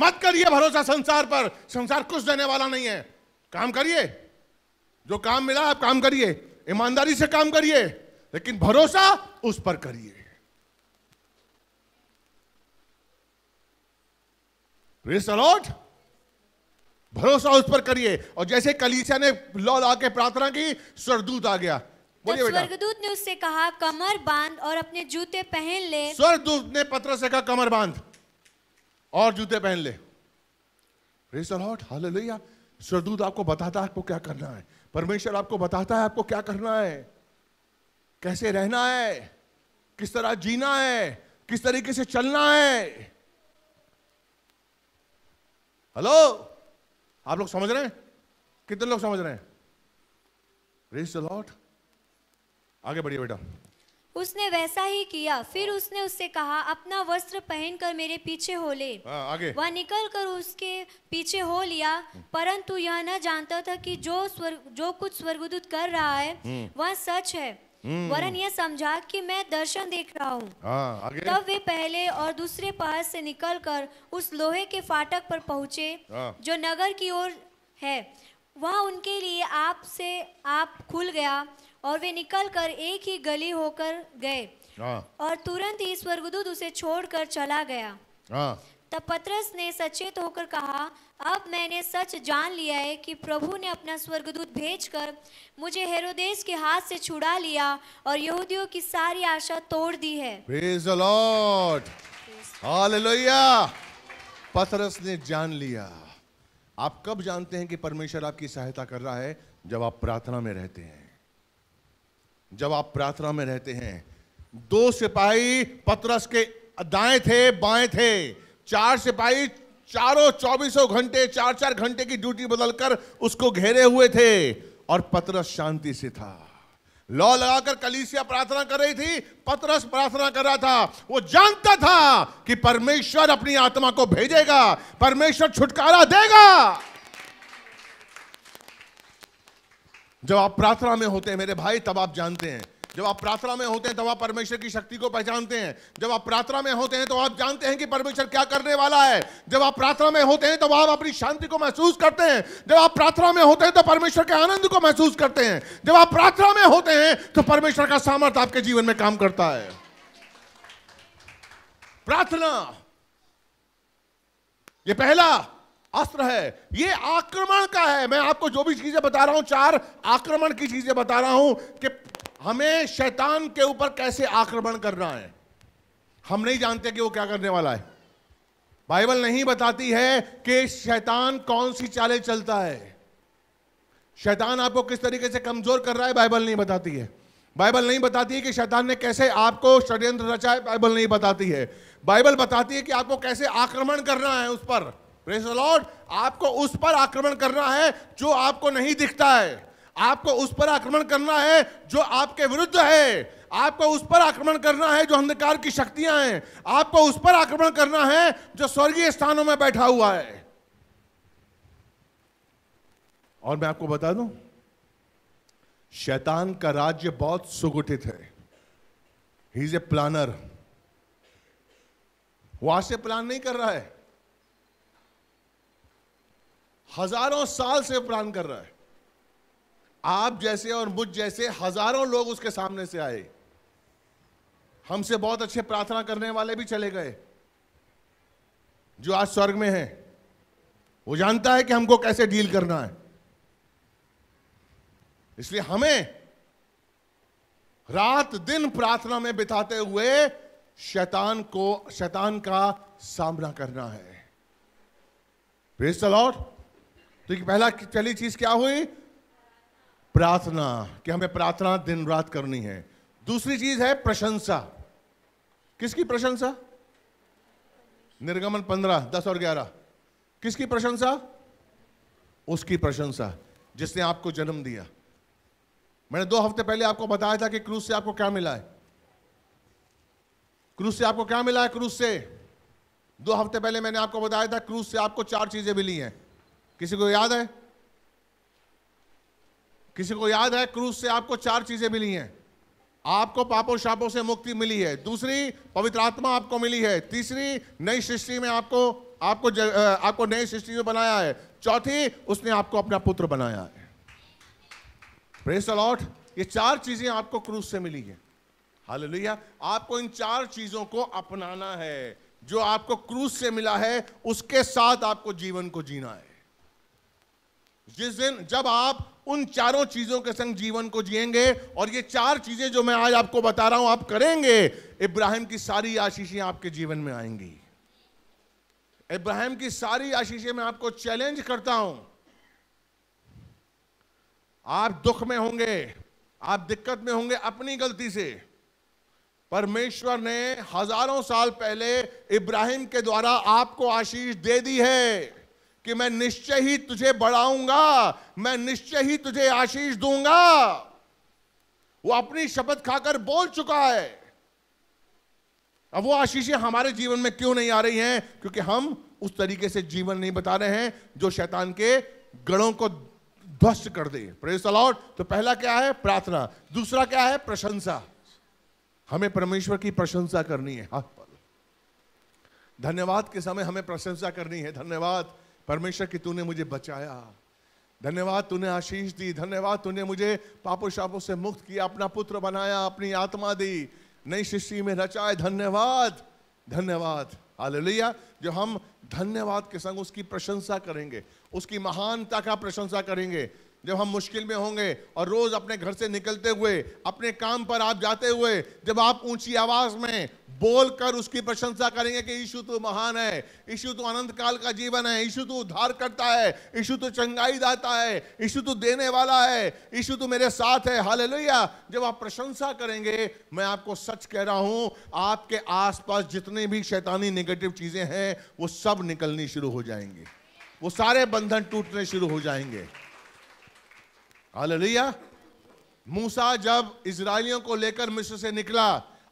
मत करिए भरोसा संसार पर संसार कुछ देने वाला नहीं है काम करिए जो काम मिला आप काम करिए ईमानदारी से काम करिए लेकिन भरोसा उस पर करिए अलॉट भरोसा उस पर करिए और जैसे कलीसिया ने लौ ला के प्रार्थना की स्वर्गदूत आ गया बोलिए स्वर्गदूत ने उससे कहा कमर बांध और अपने जूते पहन ले स्वर्गदूत ने पत्र से कहा कमर बांध और जूते पहन ले हाल स्वर्गदूत आपको बताता है आपको क्या करना है परमेश्वर आपको बताता है आपको क्या करना है कैसे रहना है किस तरह जीना है किस तरीके से चलना है हेलो आप लोग समझ रहे हैं कितने लोग समझ रहे हैं रेस द लॉट आगे बढ़िए बेटा उसने वैसा ही किया फिर हाँ। उसने उससे कहा अपना वस्त्र पहनकर मेरे पीछे हो ले हाँ, आगे वह निकल कर उसके पीछे हो लिया हम्म। परंतु यह न जानता था कि जो स्वर्ग जो कुछ स्वर्गदूत कर रहा है हम्म। वह सच है हम्म। वरन यह समझा कि मैं दर्शन देख रहा हूँ हाँ, तब वे पहले और दूसरे पहाड़ से निकलकर उस लोहे के फाटक पर पहुंचे जो नगर की ओर है वह उनके लिए आप से आप खुल गया और वे निकलकर एक ही गली होकर गए हाँ। और तुरंत ही स्वर्गदूत उसे छोड़कर चला गया हाँ। तब पतरस ने सचेत होकर कहा अब मैंने सच जान लिया है कि प्रभु ने अपना स्वर्गदूत भेजकर मुझे हेरोदेश के हाथ से छुड़ा लिया और यहूदियों की सारी आशा तोड़ दी है पतरस ने जान लिया आप कब जानते हैं कि परमेश्वर आपकी सहायता कर रहा है जब आप प्रार्थना में रहते हैं जब आप प्रार्थना में रहते हैं दो सिपाही पतरस के दाएं थे बाएं थे चार सिपाही चारों चौबीसों घंटे चार चार घंटे की ड्यूटी बदलकर उसको घेरे हुए थे और पतरस शांति से था लॉ लगाकर कलीसिया प्रार्थना कर रही थी पतरस प्रार्थना कर रहा था वो जानता था कि परमेश्वर अपनी आत्मा को भेजेगा परमेश्वर छुटकारा देगा जब आप प्रार्थना में होते हैं मेरे भाई तब आप जानते हैं जब आप प्रार्थना में होते हैं तब आप परमेश्वर की शक्ति को पहचानते हैं जब आप प्रार्थना में होते हैं तो आप जानते हैं कि परमेश्वर क्या करने वाला है जब आप प्रार्थना में होते हैं तो आप अपनी शांति को महसूस करते हैं जब आप प्रार्थना में होते हैं तो परमेश्वर के आनंद को महसूस करते हैं जब आप प्रार्थना में होते हैं तो परमेश्वर का सामर्थ्य आपके जीवन में काम करता है प्रार्थना ये पहला अस्त्र है ये आक्रमण का है मैं आपको जो भी चीजें बता रहा हूं चार आक्रमण की चीजें बता रहा हूं कि हमें शैतान के ऊपर कैसे आक्रमण करना है हम नहीं जानते कि वो क्या करने वाला है बाइबल नहीं बताती है कि शैतान कौन सी चालें चलता है शैतान आपको किस तरीके से कमजोर कर रहा है बाइबल नहीं बताती है बाइबल नहीं बताती है कि शैतान ने कैसे आपको षड्यंत्र रचा है बाइबल नहीं बताती है बाइबल बताती है कि आपको कैसे आक्रमण करना है उस पर लॉर्ड आपको उस पर आक्रमण करना है जो आपको नहीं दिखता है आपको उस पर आक्रमण करना है जो आपके विरुद्ध है आपको उस पर आक्रमण करना है जो अंधकार की शक्तियां हैं आपको उस पर आक्रमण करना है जो स्वर्गीय स्थानों में बैठा हुआ है और मैं आपको बता दूं शैतान का राज्य बहुत सुगठित है ही इज ए प्लानर वो आज से प्लान नहीं कर रहा है हजारों साल से प्राण कर रहा है आप जैसे और मुझ जैसे हजारों लोग उसके सामने से आए हमसे बहुत अच्छे प्रार्थना करने वाले भी चले गए जो आज स्वर्ग में हैं वो जानता है कि हमको कैसे डील करना है इसलिए हमें रात दिन प्रार्थना में बिताते हुए शैतान को शैतान का सामना करना है लॉर्ड तो पहला पहली चीज क्या हुई प्रार्थना कि हमें प्रार्थना दिन रात करनी है दूसरी चीज है प्रशंसा किसकी प्रशंसा निर्गमन पंद्रह दस और ग्यारह किसकी प्रशंसा उसकी प्रशंसा जिसने आपको जन्म दिया मैंने दो हफ्ते पहले आपको बताया था कि क्रूज से आपको क्या मिला है क्रूज से आपको क्या मिला है क्रूज से दो हफ्ते पहले मैंने आपको बताया था क्रूज से आपको चार चीजें मिली हैं किसी को याद है किसी को याद है क्रूज से आपको चार चीजें मिली हैं आपको पापों शापों से मुक्ति मिली है दूसरी पवित्र आत्मा आपको मिली है तीसरी नई सृष्टि में आपको आपको ज, आपको नई सृष्टि में बनाया है चौथी उसने आपको अपना पुत्र बनाया है प्रेस अलॉट ये चार चीजें आपको क्रूज से मिली है हालेलुया आपको इन चार चीजों को अपनाना है जो आपको क्रूज से मिला है उसके साथ आपको जीवन को जीना है जिस दिन जब आप उन चारों चीजों के संग जीवन को जिएंगे और ये चार चीजें जो मैं आज आपको बता रहा हूं आप करेंगे इब्राहिम की सारी आशीषें आपके जीवन में आएंगी इब्राहिम की सारी आशीषें मैं आपको चैलेंज करता हूं आप दुख में होंगे आप दिक्कत में होंगे अपनी गलती से परमेश्वर ने हजारों साल पहले इब्राहिम के द्वारा आपको आशीष दे दी है कि मैं निश्चय ही तुझे बढ़ाऊंगा मैं निश्चय ही तुझे आशीष दूंगा वो अपनी शपथ खाकर बोल चुका है अब वो आशीषें हमारे जीवन में क्यों नहीं आ रही हैं क्योंकि हम उस तरीके से जीवन नहीं बता रहे हैं जो शैतान के गणों को ध्वस्त कर दे प्रेस तो पहला क्या है प्रार्थना दूसरा क्या है प्रशंसा हमें परमेश्वर की प्रशंसा करनी है हाथ धन्यवाद के समय हमें प्रशंसा करनी है धन्यवाद परमेश्वर कि तूने मुझे बचाया धन्यवाद तूने आशीष दी धन्यवाद तूने मुझे पापों शापों से मुक्त किया अपना पुत्र बनाया अपनी आत्मा दी नई शिष्य में रचाए धन्यवाद धन्यवाद हालेलुया जो हम धन्यवाद के संग उसकी प्रशंसा करेंगे उसकी महानता का प्रशंसा करेंगे जब हम मुश्किल में होंगे और रोज अपने घर से निकलते हुए अपने काम पर आप जाते हुए जब आप ऊंची आवाज में बोलकर उसकी प्रशंसा करेंगे कि यीशु तो महान है यीशु तो अनंत काल का जीवन है यीशु तो उद्धार करता है यीशु तो चंगाई दाता है यीशु तो देने वाला है यीशु तो मेरे साथ है हाल जब आप प्रशंसा करेंगे मैं आपको सच कह रहा हूं आपके आसपास जितने भी शैतानी नेगेटिव चीजें हैं वो सब निकलनी शुरू हो जाएंगे वो सारे बंधन टूटने शुरू हो जाएंगे हाल मूसा जब इसराइलियों को लेकर मिस्र से निकला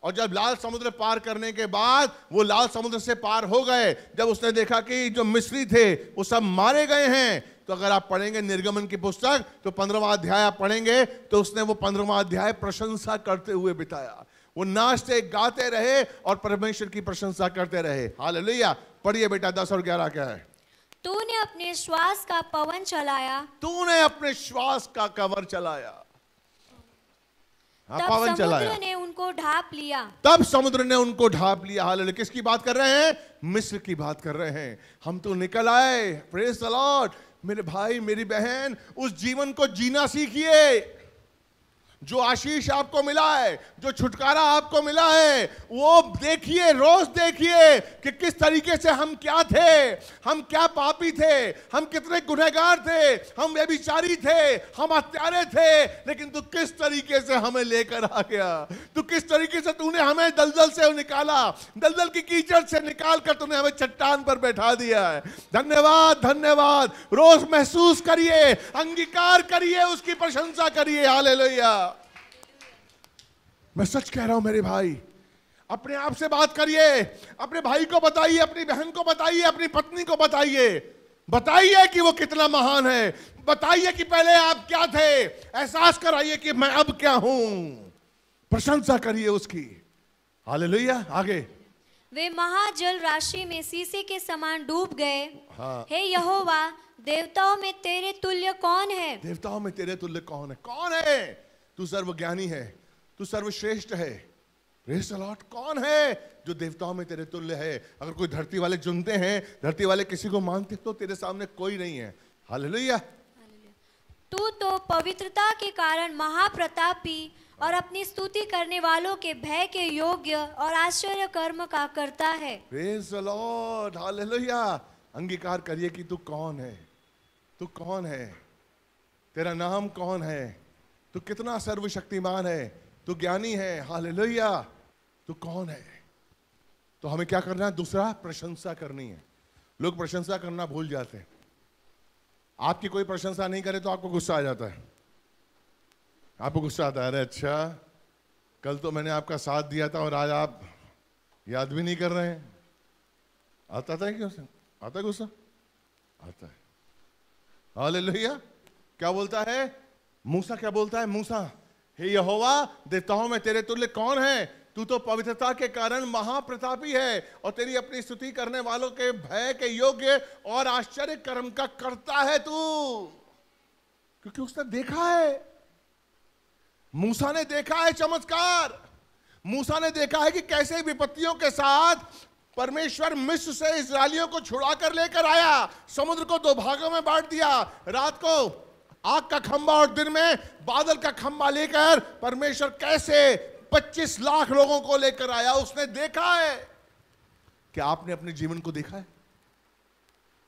और जब लाल समुद्र पार करने के बाद वो लाल समुद्र से पार हो गए जब उसने देखा कि जो मिस्री थे वो सब मारे गए हैं तो अगर आप पढ़ेंगे निर्गमन की पुस्तक तो पंद्रहवा अध्याय आप पढ़ेंगे तो उसने वो पंद्रहवा अध्याय प्रशंसा करते हुए बिताया वो नाचते गाते रहे और परमेश्वर की प्रशंसा करते रहे हाल पढ़िए बेटा दस और ग्यारह क्या है तूने अपने श्वास का पवन चलाया तूने अपने श्वास का कवर चलाया हाँ, तब समुद्र ने उनको ढाप लिया तब समुद्र ने उनको ढाप लिया हाल किसकी बात कर रहे हैं मिस्र की बात कर रहे हैं हम तो निकल आए प्रेस लॉर्ड मेरे भाई मेरी बहन उस जीवन को जीना सीखिए जो आशीष आपको मिला है जो छुटकारा आपको मिला है वो देखिए रोज देखिए कि किस तरीके से हम क्या थे हम क्या पापी थे हम कितने गुनहगार थे हम व्यभिचारी थे हम हत्यारे थे लेकिन तू किस तरीके से हमें लेकर आ गया तू किस तरीके से तूने हमें दलदल से निकाला दलदल की कीचड़ से निकाल कर तूने हमें चट्टान पर बैठा दिया है धन्यवाद धन्यवाद रोज महसूस करिए अंगीकार करिए उसकी प्रशंसा करिए हाल लोहिया मैं सच कह रहा हूं मेरे भाई अपने आप से बात करिए अपने भाई को बताइए अपनी बहन को बताइए अपनी पत्नी को बताइए बताइए कि वो कितना महान है बताइए कि पहले आप क्या थे एहसास कराइए कि मैं अब क्या हूं प्रशंसा करिए उसकी हाले आगे वे महाजल राशि में सीसी के समान डूब गए हाँ। हे यहोवा देवताओं में तेरे तुल्य कौन है देवताओं में तेरे तुल्य कौन है कौन है तू सर्वज्ञानी है तू सर्वश्रेष्ठ है प्रेस अलॉट कौन है जो देवताओं में तेरे तुल्य है अगर कोई धरती वाले चुनते हैं धरती वाले किसी को मानते तो तेरे सामने कोई नहीं है हालेलुया तू तो पवित्रता के कारण महाप्रतापी और अपनी स्तुति करने वालों के भय के योग्य और आश्चर्य कर्म का करता है प्रेज लॉर्ड हालेलुया अंगीकार करिए कि तू कौन है तू कौन है तेरा नाम कौन है तू कितना सर्वशक्तिमान है तू तो ज्ञानी है हालेलुया तू तो कौन है तो हमें क्या करना है दूसरा प्रशंसा करनी है लोग प्रशंसा करना भूल जाते हैं आपकी कोई प्रशंसा नहीं करे तो आपको गुस्सा आ जाता है आपको गुस्सा आता है अरे अच्छा कल तो मैंने आपका साथ दिया था और आज आप याद भी नहीं कर रहे हैं आता था क्यों आता है गुस्सा आता है हाल क्या बोलता है मूसा क्या बोलता है मूसा हे यहोवा देवताओं में तेरे तुल्य कौन है तू तो पवित्रता के कारण महाप्रतापी है और तेरी अपनी स्तुति करने वालों के भय के योग्य और आश्चर्य कर्म का करता है तू क्योंकि उसने देखा है मूसा ने देखा है चमत्कार मूसा ने देखा है कि कैसे विपत्तियों के साथ परमेश्वर मिस्र से इसराइलियों को छुड़ा कर लेकर आया समुद्र को दो भागों में बांट दिया रात को आग का खंबा और दिन में बादल का खंबा लेकर परमेश्वर कैसे 25 लाख लोगों को लेकर आया उसने देखा है क्या आपने अपने जीवन को देखा है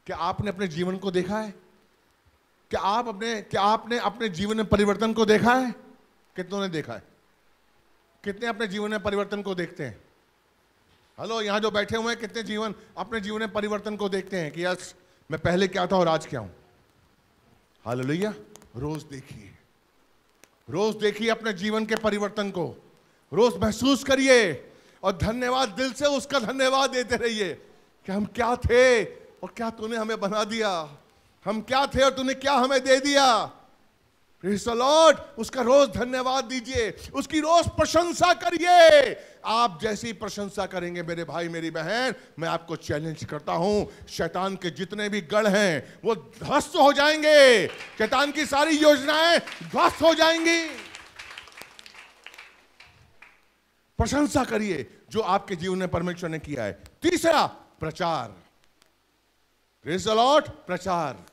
क्या आपने अपने जीवन को देखा है क्या आप अपने क्या आपने अपने जीवन में परिवर्तन को देखा है कितनों ने देखा है कितने अपने जीवन में परिवर्तन को देखते हैं हेलो यहां जो बैठे हुए हैं कितने जीवन अपने जीवन में परिवर्तन को देखते हैं कि यस मैं पहले क्या था और आज क्या हूं हालेलुया रोज देखिए रोज देखिए अपने जीवन के परिवर्तन को रोज महसूस करिए और धन्यवाद दिल से उसका धन्यवाद देते रहिए कि हम क्या थे और क्या तूने हमें बना दिया हम क्या थे और तूने क्या हमें दे दिया लॉर्ड उसका रोज धन्यवाद दीजिए उसकी रोज प्रशंसा करिए आप जैसी प्रशंसा करेंगे मेरे भाई मेरी बहन मैं आपको चैलेंज करता हूं शैतान के जितने भी गढ़ हैं वो ध्वस्त हो जाएंगे शैतान की सारी योजनाएं ध्वस्त हो जाएंगी प्रशंसा करिए जो आपके जीवन में परमेश्वर ने किया है तीसरा प्रचार लॉर्ड प्रचार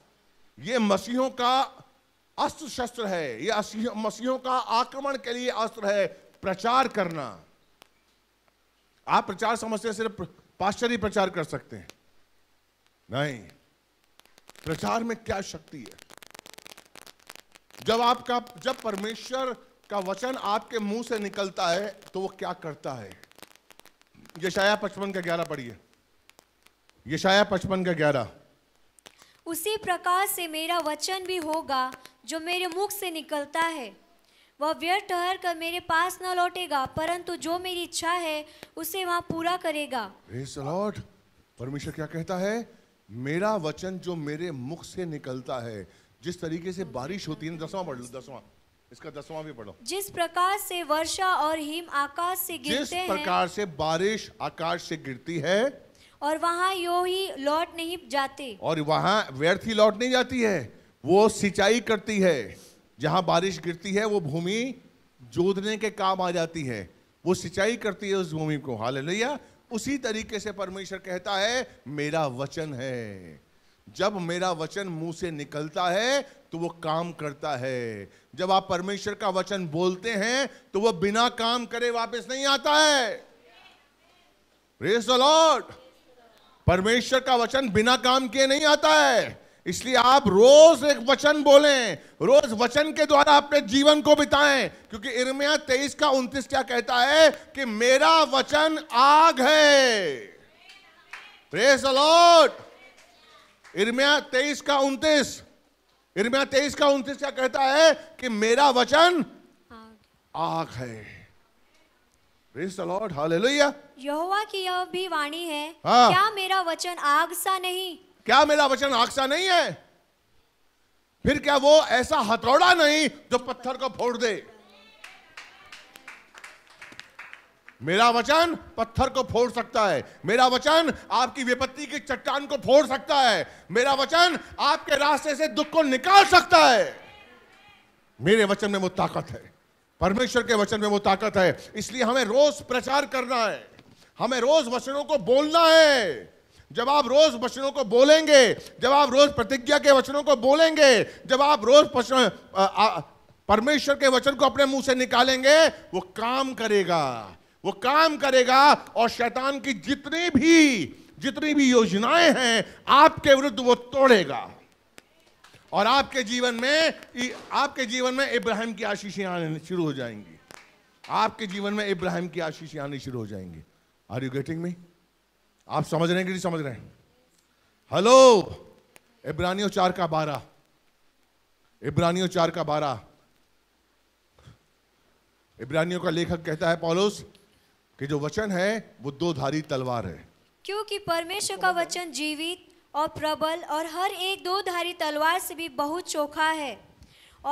ये मसीहों का अस्त्र शस्त्र है ये मसीहों का आक्रमण के लिए अस्त्र है प्रचार करना आप प्रचार समझते हैं सिर्फ पाश्चरी प्रचार कर सकते हैं नहीं प्रचार में क्या शक्ति है जब आपका जब परमेश्वर का वचन आपके मुंह से निकलता है तो वो क्या करता है ये पचपन का ग्यारह पढ़िए यशाया पचपन का ग्यारह उसी प्रकार से मेरा वचन भी होगा जो मेरे मुख से निकलता है वह व्यर्थ ठहर कर मेरे पास न लौटेगा परंतु जो मेरी इच्छा है उसे वह पूरा करेगा परमेश्वर क्या कहता है मेरा वचन जो मेरे मुख से निकलता है जिस तरीके से बारिश होती है दसवां पढ़ लो दसवां इसका दसवां भी पढ़ो जिस प्रकार से वर्षा और हिम आकाश से गिरते जिस प्रकार से बारिश आकाश से गिरती है और वहाँ यो ही लौट नहीं जाते और वहाँ व्यर्थ ही लौट नहीं जाती है वो सिंचाई करती है जहां बारिश गिरती है वो भूमि जोतने के काम आ जाती है वो सिंचाई करती है उस भूमि को हाल उसी तरीके से परमेश्वर कहता है मेरा वचन है जब मेरा वचन मुंह से निकलता है तो वो काम करता है जब आप परमेश्वर का वचन बोलते हैं तो वो बिना काम करे वापस नहीं आता है लॉर्ड परमेश्वर का वचन बिना काम किए नहीं आता है इसलिए आप रोज एक वचन बोलें रोज वचन के द्वारा अपने जीवन को बिताएं क्योंकि इर्मिया तेईस का उन्तीस क्या कहता है कि मेरा वचन आग है प्रेस अलॉट इर्मिया तेईस का उन्तीस इर्मिया तेईस का उन्तीस क्या कहता है कि मेरा वचन आग है प्रेस यहोवा की यह भी वाणी है हाँ। क्या मेरा वचन आग सा नहीं क्या मेरा वचन आग सा नहीं है फिर क्या वो ऐसा हथौड़ा नहीं जो पत्थर को फोड़ दे मेरा वचन पत्थर को फोड़ सकता है मेरा वचन आपकी विपत्ति की चट्टान को फोड़ सकता है मेरा वचन आपके रास्ते से दुख को निकाल सकता है मेरे वचन में वो ताकत है परमेश्वर के वचन में वो ताकत है इसलिए हमें रोज प्रचार करना है हमें रोज वचनों को बोलना है जब आप रोज वचनों को बोलेंगे जब आप रोज प्रतिज्ञा के वचनों को बोलेंगे जब आप रोज परमेश्वर के वचन को अपने मुंह से निकालेंगे वो काम करेगा वो काम करेगा और शैतान की जितनी भी जितनी भी योजनाएं हैं आपके विरुद्ध वो तोड़ेगा और आपके जीवन में आपके जीवन में इब्राहिम की आशीषें आने शुरू हो जाएंगी आपके जीवन में इब्राहिम की आशीषें आनी शुरू हो जाएंगी आर यू गेटिंग मी आप समझ रहे हैं कि नहीं समझ रहे हैं हेलो इब्रानियों चार का बारह इब्रानियों चार का बारह इब्रानियों का लेखक कहता है पॉलोस कि जो वचन है वो दो धारी तलवार है क्योंकि परमेश्वर का वचन जीवित और प्रबल और हर एक दो धारी तलवार से भी बहुत चोखा है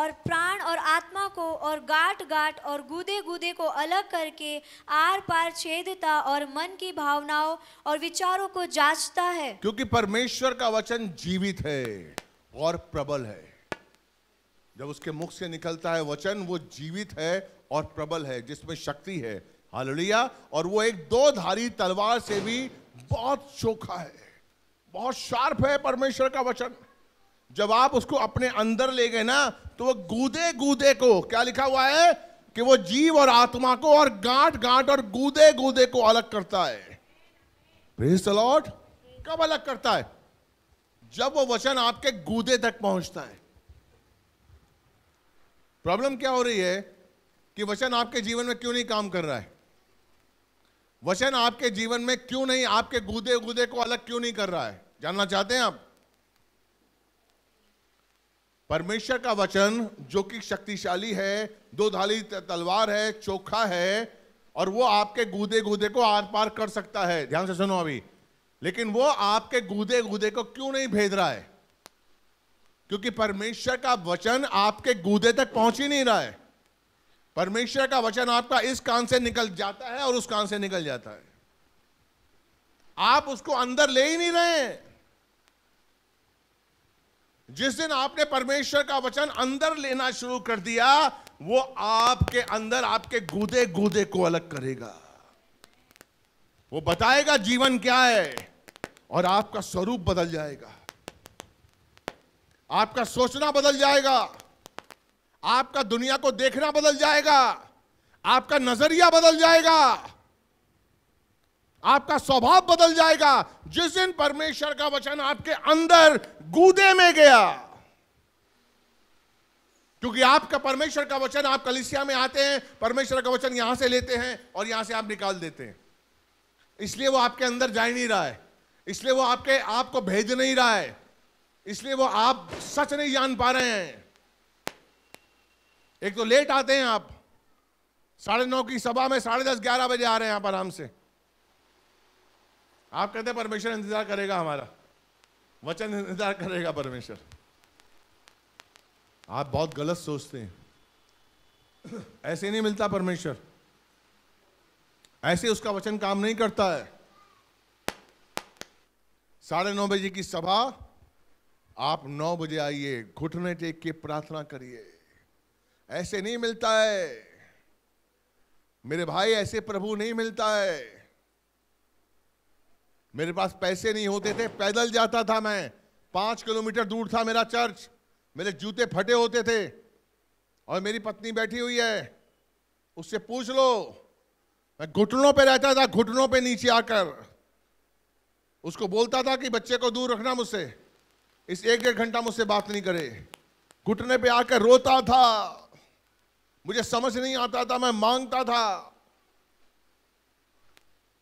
और प्राण और आत्मा को और गाट गाट और गुदे गुदे को अलग करके आर पार छेदता और मन की भावनाओं और विचारों को जांचता है क्योंकि परमेश्वर का वचन जीवित है और प्रबल है जब उसके मुख से निकलता है वचन वो जीवित है और प्रबल है जिसमें शक्ति है हालिया और वो एक दो धारी तलवार से भी बहुत चोखा है बहुत शार्प है परमेश्वर का वचन जब आप उसको अपने अंदर ले गए ना तो वो गूदे गूदे को क्या लिखा हुआ है कि वो जीव और आत्मा को और गांठ गांठ और गूदे गूदे को अलग करता है लॉर्ड कब अलग करता है जब वो वचन आपके गूदे तक पहुंचता है प्रॉब्लम क्या हो रही है कि वचन आपके जीवन में क्यों नहीं काम कर रहा है वचन आपके जीवन में क्यों नहीं आपके गूदे गूदे को अलग क्यों नहीं कर रहा है जानना चाहते हैं आप परमेश्वर का वचन जो कि शक्तिशाली है दो धाली तलवार है चोखा है और वो आपके गूदे गूदे को आर पार कर सकता है ध्यान से सुनो अभी लेकिन वो आपके गूदे गूदे को क्यों नहीं भेज रहा है क्योंकि परमेश्वर का वचन आपके गूदे तक पहुंच ही नहीं रहा है परमेश्वर का वचन आपका इस कान से निकल जाता है और उस कान से निकल जाता है आप उसको अंदर ले ही नहीं रहे हैं जिस दिन आपने परमेश्वर का वचन अंदर लेना शुरू कर दिया वो आपके अंदर आपके गुदे गुदे को अलग करेगा वो बताएगा जीवन क्या है और आपका स्वरूप बदल जाएगा आपका सोचना बदल जाएगा आपका दुनिया को देखना बदल जाएगा आपका नजरिया बदल जाएगा आपका स्वभाव बदल जाएगा जिस दिन परमेश्वर का वचन आपके अंदर गूदे में गया क्योंकि आपका परमेश्वर का वचन आप कलिसिया में आते हैं परमेश्वर का वचन यहां से लेते हैं और यहां से आप निकाल देते हैं इसलिए वो आपके अंदर जा ही नहीं रहा है इसलिए वो आपके आपको भेज नहीं रहा है इसलिए वो आप सच नहीं जान पा रहे हैं एक तो लेट आते हैं आप साढ़े नौ की सभा में साढ़े दस ग्यारह बजे आ रहे हैं आप आराम से आप कहते परमेश्वर इंतजार करेगा हमारा वचन इंतजार करेगा परमेश्वर आप बहुत गलत सोचते हैं ऐसे नहीं मिलता परमेश्वर ऐसे उसका वचन काम नहीं करता है साढ़े नौ बजे की सभा आप नौ बजे आइए घुटने टेक के प्रार्थना करिए ऐसे नहीं मिलता है मेरे भाई ऐसे प्रभु नहीं मिलता है मेरे पास पैसे नहीं होते थे पैदल जाता था मैं पाँच किलोमीटर दूर था मेरा चर्च मेरे जूते फटे होते थे और मेरी पत्नी बैठी हुई है उससे पूछ लो मैं घुटनों पे रहता था घुटनों पे नीचे आकर उसको बोलता था कि बच्चे को दूर रखना मुझसे इस एक डेढ़ घंटा मुझसे बात नहीं करे घुटने पे आकर रोता था मुझे समझ नहीं आता था मैं मांगता था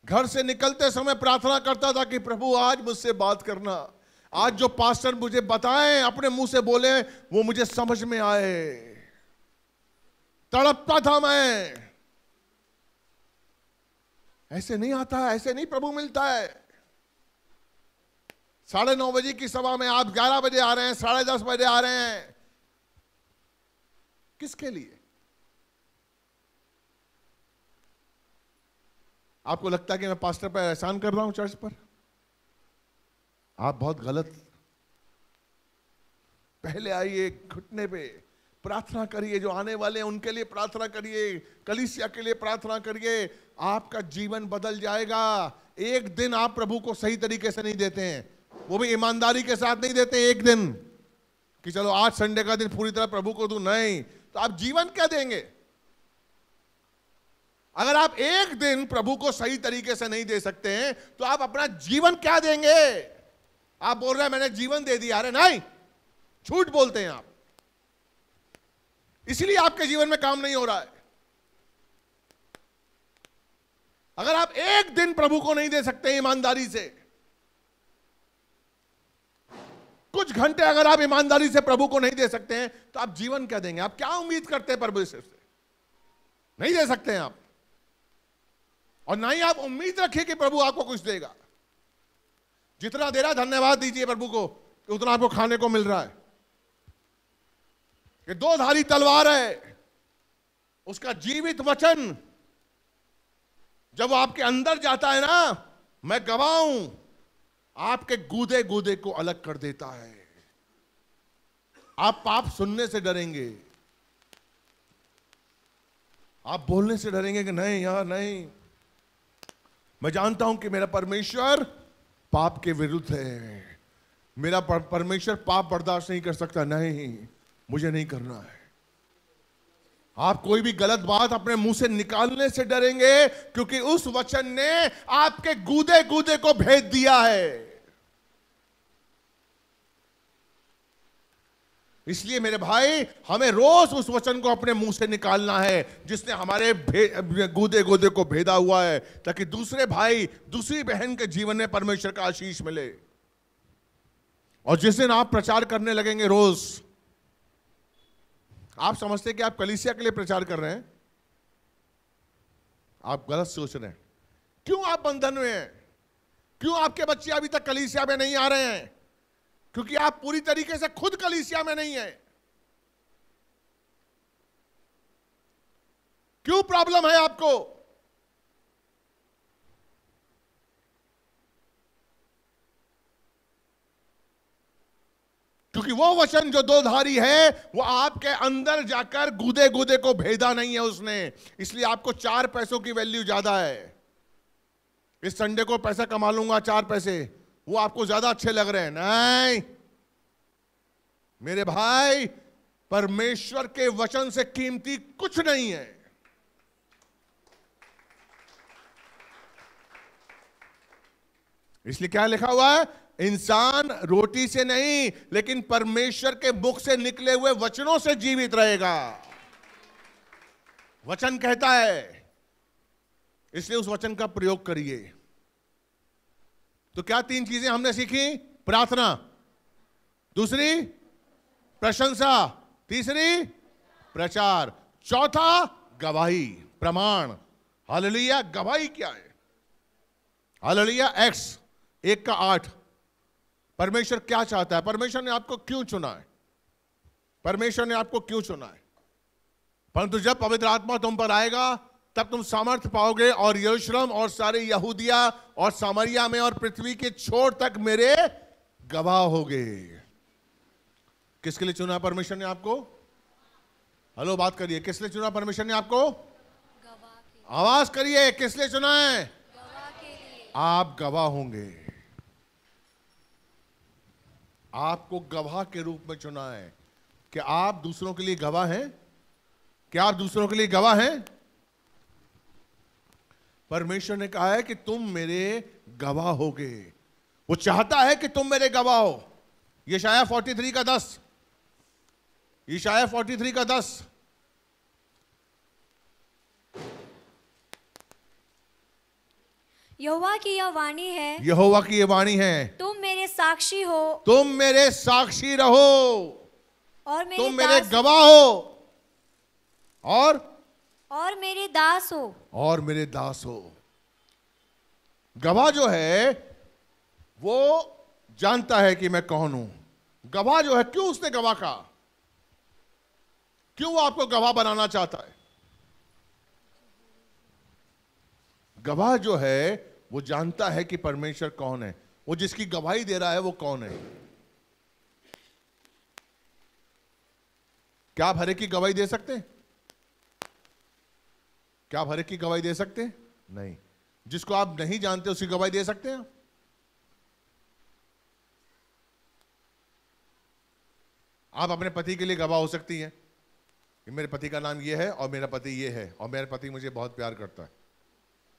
घर से निकलते समय प्रार्थना करता था कि प्रभु आज मुझसे बात करना आज जो पास्टर मुझे बताएं अपने मुंह से बोले वो मुझे समझ में आए तड़पता था मैं ऐसे नहीं आता है ऐसे नहीं प्रभु मिलता है साढ़े नौ बजे की सभा में आप ग्यारह बजे आ रहे हैं साढ़े दस बजे आ रहे हैं किसके लिए आपको लगता है कि मैं पास्टर पर एहसान कर रहा हूं चर्च पर आप बहुत गलत पहले आइए घुटने पे प्रार्थना करिए जो आने वाले हैं उनके लिए प्रार्थना करिए कलिसिया के लिए प्रार्थना करिए आपका जीवन बदल जाएगा एक दिन आप प्रभु को सही तरीके से नहीं देते हैं वो भी ईमानदारी के साथ नहीं देते एक दिन कि चलो आज संडे का दिन पूरी तरह प्रभु को दू नहीं तो आप जीवन क्या देंगे अगर आप एक दिन प्रभु को सही तरीके से नहीं दे सकते हैं तो आप अपना जीवन क्या देंगे आप बोल रहे हैं मैंने जीवन दे दिया अरे नहीं झूठ बोलते हैं आप इसलिए आपके जीवन में काम नहीं हो रहा है अगर आप एक दिन प्रभु को नहीं दे सकते ईमानदारी से कुछ घंटे अगर आप ईमानदारी से प्रभु को नहीं दे सकते हैं तो आप जीवन क्या देंगे आप क्या उम्मीद करते हैं प्रभु से नहीं दे सकते हैं आप और ना ही आप उम्मीद रखें कि प्रभु आपको कुछ देगा जितना दे रहा धन्यवाद दीजिए प्रभु को कि उतना आपको खाने को मिल रहा है कि दो धारी तलवार है उसका जीवित वचन जब आपके अंदर जाता है ना मैं गवाऊं आपके गूदे गूदे को अलग कर देता है आप पाप सुनने से डरेंगे आप बोलने से डरेंगे कि नहीं यार नहीं मैं जानता हूं कि मेरा परमेश्वर पाप के विरुद्ध है मेरा परमेश्वर पाप बर्दाश्त नहीं कर सकता नहीं मुझे नहीं करना है आप कोई भी गलत बात अपने मुंह से निकालने से डरेंगे क्योंकि उस वचन ने आपके गूदे गूदे को भेद दिया है इसलिए मेरे भाई हमें रोज उस वचन को अपने मुंह से निकालना है जिसने हमारे गोदे गोदे को भेदा हुआ है ताकि दूसरे भाई दूसरी बहन के जीवन में परमेश्वर का आशीष मिले और जिस दिन आप प्रचार करने लगेंगे रोज आप समझते कि आप कलिसिया के लिए प्रचार कर रहे हैं आप गलत सोच रहे हैं क्यों आप बंधन में हैं क्यों आपके बच्चे अभी तक कलिसिया में नहीं आ रहे हैं क्योंकि आप पूरी तरीके से खुद कलीसिया में नहीं है क्यों प्रॉब्लम है आपको क्योंकि वो वचन जो दोधारी है वो आपके अंदर जाकर गुदे गुदे को भेदा नहीं है उसने इसलिए आपको चार पैसों की वैल्यू ज्यादा है इस संडे को पैसा कमा लूंगा चार पैसे वो आपको ज्यादा अच्छे लग रहे हैं नहीं मेरे भाई परमेश्वर के वचन से कीमती कुछ नहीं है इसलिए क्या लिखा हुआ है इंसान रोटी से नहीं लेकिन परमेश्वर के मुख से निकले हुए वचनों से जीवित रहेगा वचन कहता है इसलिए उस वचन का प्रयोग करिए तो क्या तीन चीजें हमने सीखी प्रार्थना दूसरी प्रशंसा तीसरी प्रचार चौथा गवाही प्रमाण हललिया गवाही क्या है हललिया एक्स एक का आठ परमेश्वर क्या चाहता है परमेश्वर ने आपको क्यों चुना है परमेश्वर ने आपको क्यों चुना है परंतु जब पवित्र आत्मा तुम पर आएगा तब तुम सामर्थ्य पाओगे और यरूशलेम और सारे यहूदिया और सामरिया में और पृथ्वी के छोर तक मेरे गवाह होगे किसके लिए चुना परमेश्वर ने आपको हेलो बात करिए किस लिए चुना परमेश्वर ने आपको आवाज करिए किस लिए चुना है आप गवाह होंगे आपको गवाह के रूप में चुना है कि आप दूसरों के लिए गवाह हैं क्या आप दूसरों के लिए गवाह हैं परमेश्वर ने कहा है कि तुम मेरे गवाह गए वो चाहता है कि तुम मेरे गवाह हो ये शाया फोर्टी थ्री का दस ये शाया फोर्टी थ्री का दस यहोवा की यह वाणी है यहोवा की यह वाणी है तुम मेरे साक्षी हो तुम मेरे साक्षी रहो और मेरे तुम मेरे गवाह हो और और मेरे दास हो और मेरे दास हो गवाह जो है वो जानता है कि मैं कौन हूं गवाह जो है क्यों उसने गवाह कहा क्यों वो आपको गवाह बनाना चाहता है गवाह जो है वो जानता है कि परमेश्वर कौन है वो जिसकी गवाही दे रहा है वो कौन है क्या आप हरे की गवाही दे सकते हैं क्या आप हर एक की गवाही दे सकते हैं नहीं जिसको आप नहीं जानते उसकी गवाही दे सकते हैं आप अपने पति के लिए गवाह हो सकती हैं कि मेरे पति का नाम ये है और मेरा पति ये है और मेरा पति मुझे बहुत प्यार करता है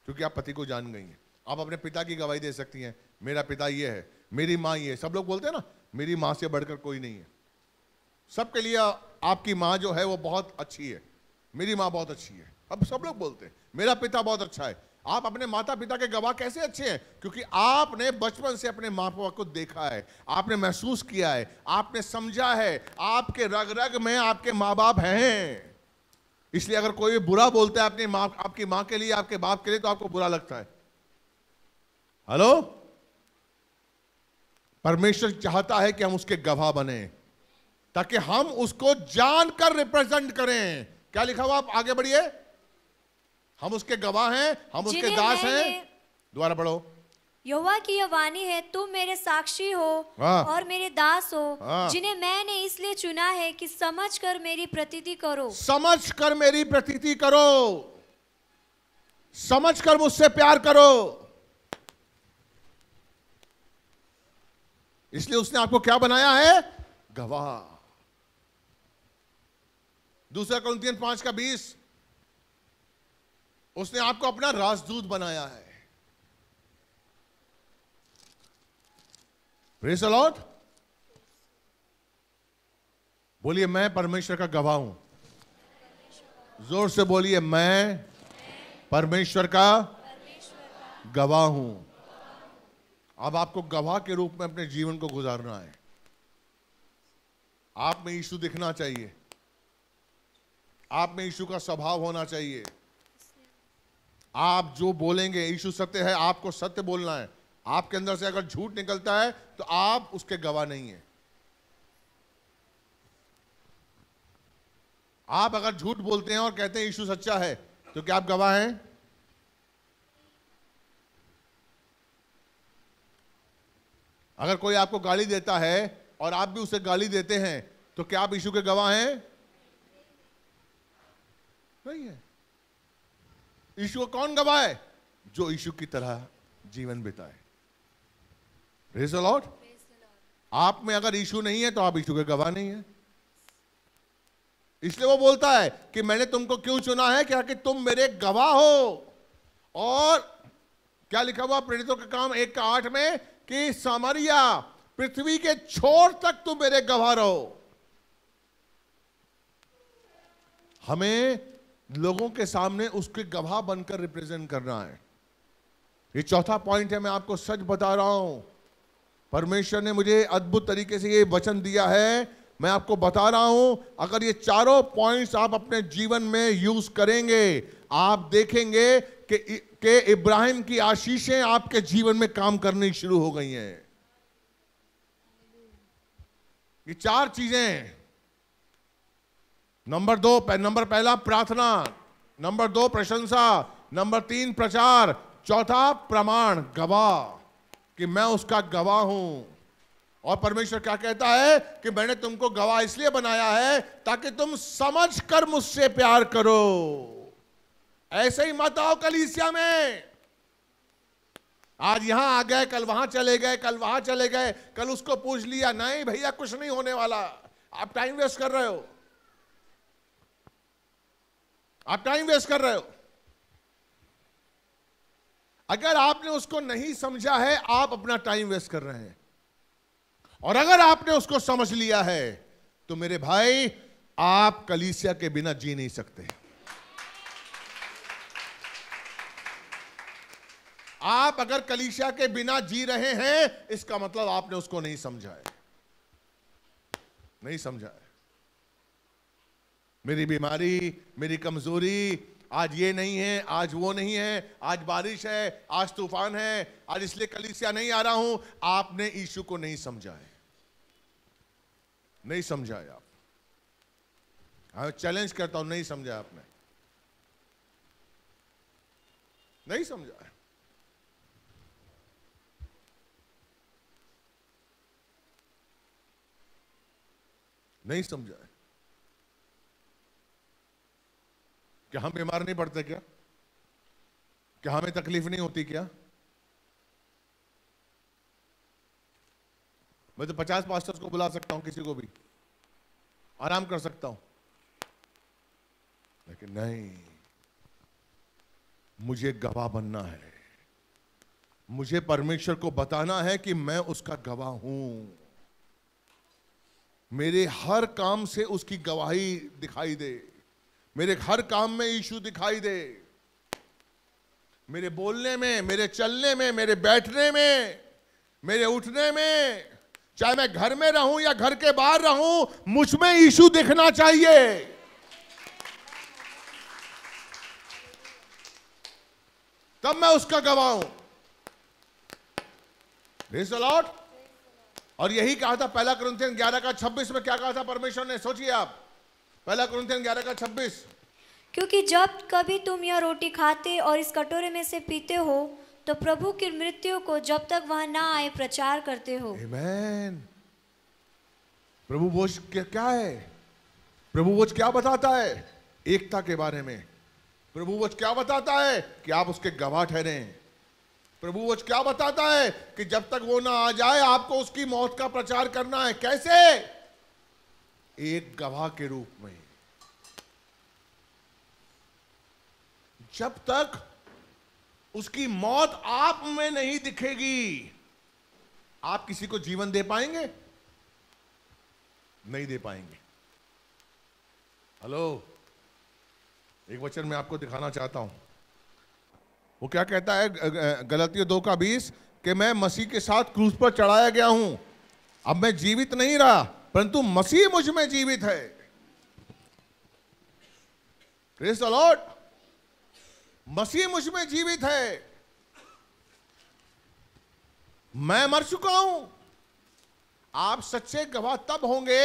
क्योंकि आप पति को जान गई हैं आप अपने पिता की गवाही दे सकती हैं मेरा पिता ये है मेरी माँ ये सब लोग बोलते हैं ना मेरी माँ से बढ़कर कोई नहीं है सबके लिए आपकी माँ जो है वो बहुत अच्छी है मेरी माँ बहुत अच्छी है अब सब लोग बोलते हैं मेरा पिता बहुत अच्छा है आप अपने माता पिता के गवाह कैसे अच्छे हैं क्योंकि आपने बचपन से अपने माँ बाप को देखा है आपने महसूस किया है आपने समझा है आपके रग रग में आपके माँ बाप हैं इसलिए अगर कोई भी बुरा बोलता है अपनी माँ आपकी माँ के लिए आपके बाप के लिए तो आपको बुरा लगता है हेलो परमेश्वर चाहता है कि हम उसके गवाह बने ताकि हम उसको जानकर रिप्रेजेंट करें क्या लिखा हुआ आप आगे बढ़िए हम उसके गवाह हैं हम उसके दास हैं दोबारा पढ़ो यहोवा की यह वाणी है तुम मेरे साक्षी हो हाँ। और मेरे दास हो हाँ। जिन्हें मैंने इसलिए चुना है कि समझ कर मेरी प्रतीति करो समझ कर मेरी प्रतीति करो समझ कर मुझसे प्यार करो इसलिए उसने आपको क्या बनाया है गवाह दूसरा कौन तीन पांच का बीस उसने आपको अपना राजदूत बनाया है प्रेस बोलिए मैं परमेश्वर का गवाह हूं जोर से बोलिए मैं परमेश्वर का गवाह हूं अब आपको गवाह के रूप में अपने जीवन को गुजारना है आप में यीशु दिखना चाहिए आप में यीशु का स्वभाव होना चाहिए आप जो बोलेंगे यीशु सत्य है आपको सत्य बोलना है आपके अंदर से अगर झूठ निकलता है तो आप उसके गवाह नहीं है आप अगर झूठ बोलते हैं और कहते हैं यीशु सच्चा है तो क्या आप गवाह हैं अगर कोई आपको गाली देता है और आप भी उसे गाली देते हैं तो क्या आप यीशु के गवाह हैं नहीं है यीशु को कौन गवाए जो यीशु की तरह जीवन बिताए रेज लॉर्ड आप में अगर यीशु नहीं है तो आप यीशु के गवाह नहीं है इसलिए वो बोलता है कि मैंने तुमको क्यों चुना है क्या कि तुम मेरे गवाह हो और क्या लिखा हुआ प्रेरितों का काम एक का आठ में कि सामरिया पृथ्वी के छोर तक तुम मेरे गवाह रहो हमें लोगों के सामने उसके गवाह बनकर रिप्रेजेंट करना है ये चौथा पॉइंट है मैं आपको सच बता रहा हूं परमेश्वर ने मुझे अद्भुत तरीके से ये वचन दिया है मैं आपको बता रहा हूं अगर ये चारों पॉइंट्स आप अपने जीवन में यूज करेंगे आप देखेंगे कि के इब्राहिम की आशीषें आपके जीवन में काम करनी शुरू हो गई हैं ये चार चीजें नंबर दो नंबर पहला प्रार्थना नंबर दो प्रशंसा नंबर तीन प्रचार चौथा प्रमाण गवाह कि मैं उसका गवाह हूं और परमेश्वर क्या कहता है कि मैंने तुमको गवाह इसलिए बनाया है ताकि तुम समझ कर मुझसे प्यार करो ऐसे ही मत आओ कल ईसिया में आज यहां आ गए कल वहां चले गए कल वहां चले गए कल उसको पूछ लिया नहीं भैया कुछ नहीं होने वाला आप टाइम वेस्ट कर रहे हो आप टाइम वेस्ट कर रहे हो अगर आपने उसको नहीं समझा है आप अपना टाइम वेस्ट कर रहे हैं और अगर आपने उसको समझ लिया है तो मेरे भाई आप कलीसिया के बिना जी नहीं सकते आप अगर कलीसिया के बिना जी रहे हैं इसका मतलब आपने उसको नहीं समझा है नहीं समझा है मेरी बीमारी मेरी कमजोरी आज ये नहीं है आज वो नहीं है आज बारिश है आज तूफान है आज इसलिए कलिसिया नहीं आ रहा हूं आपने ईशु को नहीं समझा है नहीं समझा है आप चैलेंज हाँ, करता हूं नहीं समझा आपने नहीं समझा है नहीं समझा है क्या हम बीमार नहीं पड़ते क्या क्या हमें तकलीफ नहीं होती क्या मैं तो पचास पास्टर्स को बुला सकता हूं किसी को भी आराम कर सकता हूं लेकिन नहीं मुझे गवाह बनना है मुझे परमेश्वर को बताना है कि मैं उसका गवाह हूं मेरे हर काम से उसकी गवाही दिखाई दे मेरे हर काम में यीशु दिखाई दे मेरे बोलने में मेरे चलने में मेरे बैठने में मेरे उठने में चाहे मैं घर में रहूं या घर के बाहर रहूं मुझ में यीशु दिखना चाहिए तब मैं उसका गवाह लॉर्ड और यही कहा था पहला क्रंथियन 11 का 26 में क्या कहा था परमेश्वर ने सोचिए आप पहला कुरिन्थियन ग्यारह का छब्बीस क्योंकि जब कभी तुम यह रोटी खाते और इस कटोरे में से पीते हो तो प्रभु की मृत्यु को जब तक वह ना आए प्रचार करते हो Amen. प्रभु बोझ क्या, क्या है प्रभु बोझ क्या बताता है एकता के बारे में प्रभु बोझ क्या बताता है कि आप उसके गवाह ठहरे प्रभु बोझ क्या बताता है कि जब तक वो ना आ जाए आपको उसकी मौत का प्रचार करना है कैसे एक गवाह के रूप में जब तक उसकी मौत आप में नहीं दिखेगी आप किसी को जीवन दे पाएंगे नहीं दे पाएंगे हेलो एक वचन मैं आपको दिखाना चाहता हूं वो क्या कहता है गलतियों दो का बीस कि मैं मसीह के साथ क्रूज पर चढ़ाया गया हूं अब मैं जीवित नहीं रहा परंतु मसीह मुझ में जीवित है क्रिस्ट अलॉट लॉर्ड मसीह मुझ में जीवित है मैं मर चुका हूं आप सच्चे गवाह तब होंगे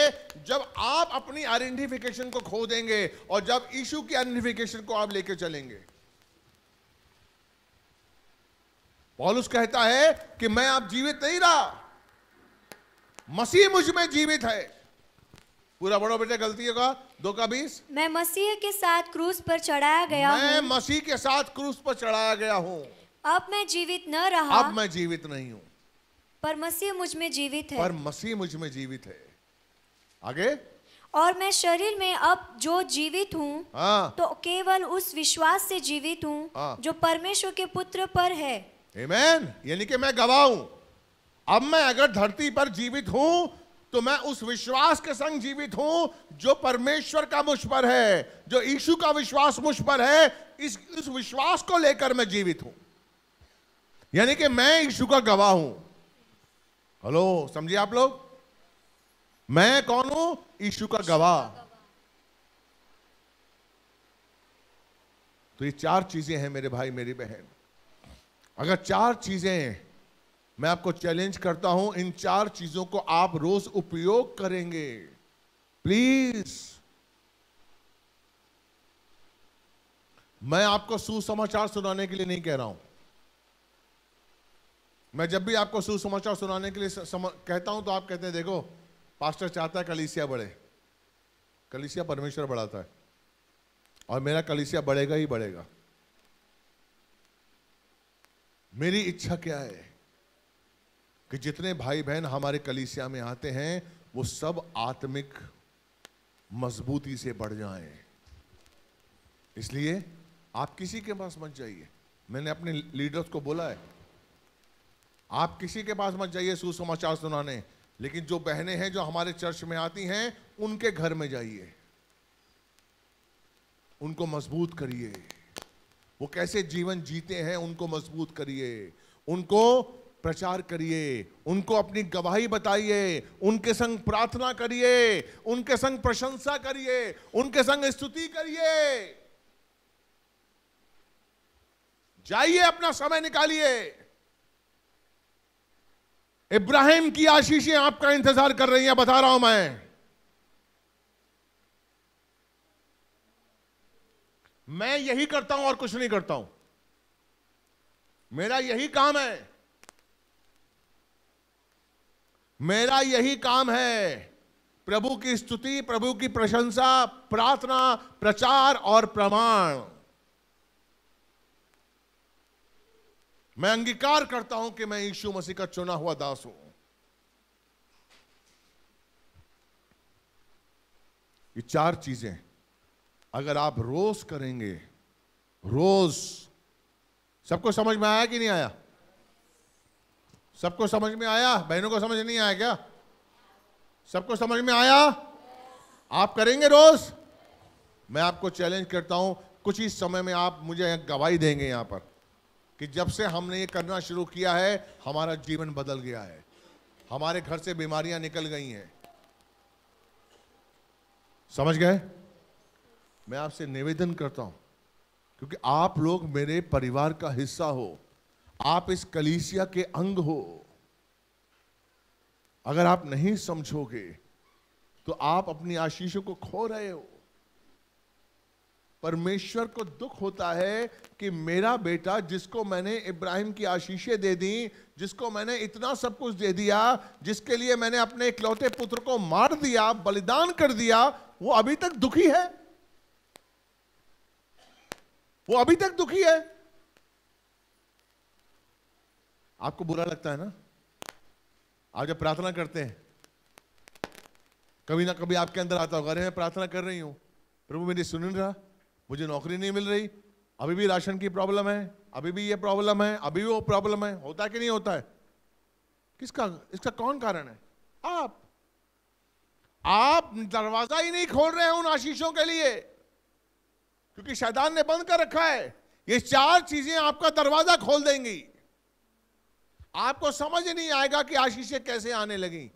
जब आप अपनी आइडेंटिफिकेशन को खो देंगे और जब इशू की आइडेंटिफिकेशन को आप लेकर चलेंगे पॉलुस कहता है कि मैं आप जीवित नहीं रहा मसीह मुझ में जीवित है पूरा बड़ो बेटे गलती होगा दो का बीस मैं मसीह के साथ क्रूस पर चढ़ाया गया मैं मसीह के साथ क्रूस पर चढ़ाया गया हूँ अब मैं जीवित न रहा अब मैं जीवित नहीं हूँ पर मसीह मुझ में जीवित है पर मसीह मुझ में जीवित है आगे और मैं शरीर में अब जो जीवित हूँ हाँ। तो केवल उस विश्वास से जीवित हूँ हाँ। जो परमेश्वर के पुत्र पर है यानी कि मैं गवाह हूँ अब मैं अगर धरती पर जीवित हूं तो मैं उस विश्वास के संग जीवित हूं जो परमेश्वर का मुझ पर है जो यीशु का विश्वास मुझ पर है इस इस विश्वास को लेकर मैं जीवित हूं यानी कि मैं यीशु का गवाह हूं हेलो समझिए आप लोग मैं कौन हूं यीशु का गवाह तो ये चार चीजें हैं मेरे भाई मेरी बहन अगर चार चीजें मैं आपको चैलेंज करता हूं इन चार चीजों को आप रोज उपयोग करेंगे प्लीज मैं आपको सुसमाचार सुनाने के लिए नहीं कह रहा हूं मैं जब भी आपको सुसमाचार सुनाने के लिए कहता हूं तो आप कहते हैं देखो पास्टर चाहता है कलिसिया बढ़े कलिसिया परमेश्वर बढ़ाता है और मेरा कलिसिया बढ़ेगा ही बढ़ेगा मेरी इच्छा क्या है कि जितने भाई बहन हमारे कलीसिया में आते हैं वो सब आत्मिक मजबूती से बढ़ जाएं इसलिए आप किसी के पास मत जाइए मैंने अपने लीडर्स को बोला है आप किसी के पास मत जाइए सुसमाचार सुनाने लेकिन जो बहनें हैं जो हमारे चर्च में आती हैं उनके घर में जाइए उनको मजबूत करिए वो कैसे जीवन जीते हैं उनको मजबूत करिए उनको प्रचार करिए उनको अपनी गवाही बताइए उनके संग प्रार्थना करिए उनके संग प्रशंसा करिए उनके संग स्तुति करिए जाइए अपना समय निकालिए इब्राहिम की आशीषें आपका इंतजार कर रही हैं बता रहा हूं मैं मैं यही करता हूं और कुछ नहीं करता हूं मेरा यही काम है मेरा यही काम है प्रभु की स्तुति प्रभु की प्रशंसा प्रार्थना प्रचार और प्रमाण मैं अंगीकार करता हूं कि मैं यीशु मसीह का चुना हुआ दास हूं ये चार चीजें अगर आप रोज करेंगे रोज सबको समझ में आया कि नहीं आया सबको समझ में आया बहनों को समझ नहीं आया क्या सबको समझ में आया आप करेंगे रोज मैं आपको चैलेंज करता हूं कुछ ही समय में आप मुझे गवाही देंगे यहां पर कि जब से हमने ये करना शुरू किया है हमारा जीवन बदल गया है हमारे घर से बीमारियां निकल गई हैं समझ गए मैं आपसे निवेदन करता हूं क्योंकि आप लोग मेरे परिवार का हिस्सा हो आप इस कलीसिया के अंग हो अगर आप नहीं समझोगे तो आप अपनी आशीषों को खो रहे हो परमेश्वर को दुख होता है कि मेरा बेटा जिसको मैंने इब्राहिम की आशीषें दे दी जिसको मैंने इतना सब कुछ दे दिया जिसके लिए मैंने अपने इकलौते पुत्र को मार दिया बलिदान कर दिया वो अभी तक दुखी है वो अभी तक दुखी है आपको बुरा लगता है ना आप जब प्रार्थना करते हैं कभी ना कभी आपके अंदर आता होगा अरे मैं प्रार्थना कर रही हूँ प्रभु मेरी सुन रहा मुझे नौकरी नहीं मिल रही अभी भी राशन की प्रॉब्लम है अभी भी ये प्रॉब्लम है अभी भी वो प्रॉब्लम है होता कि नहीं होता है किसका इसका कौन कारण है आप आप दरवाजा ही नहीं खोल रहे हैं उन आशीषों के लिए क्योंकि शैतान ने बंद कर रखा है ये चार चीजें आपका दरवाजा खोल देंगी आपको समझ नहीं आएगा कि आशीषें कैसे आने लगी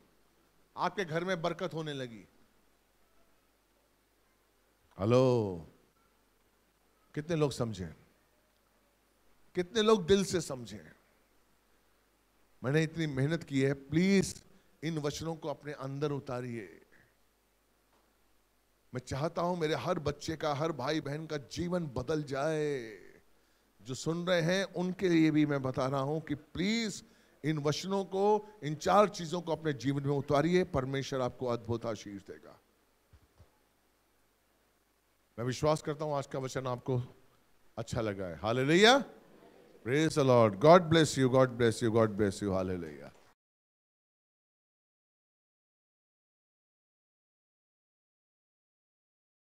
आपके घर में बरकत होने लगी हेलो कितने लोग समझे कितने लोग दिल से समझे मैंने इतनी मेहनत की है प्लीज इन वचनों को अपने अंदर उतारिए मैं चाहता हूं मेरे हर बच्चे का हर भाई बहन का जीवन बदल जाए जो सुन रहे हैं उनके लिए भी मैं बता रहा हूं कि प्लीज इन वचनों को इन चार चीजों को अपने जीवन में उतारिए परमेश्वर आपको अद्भुत आशीष देगा मैं विश्वास करता हूं आज का वचन आपको अच्छा लगा है hallelujah praise Lord God bless you God bless you God bless you हाल लैया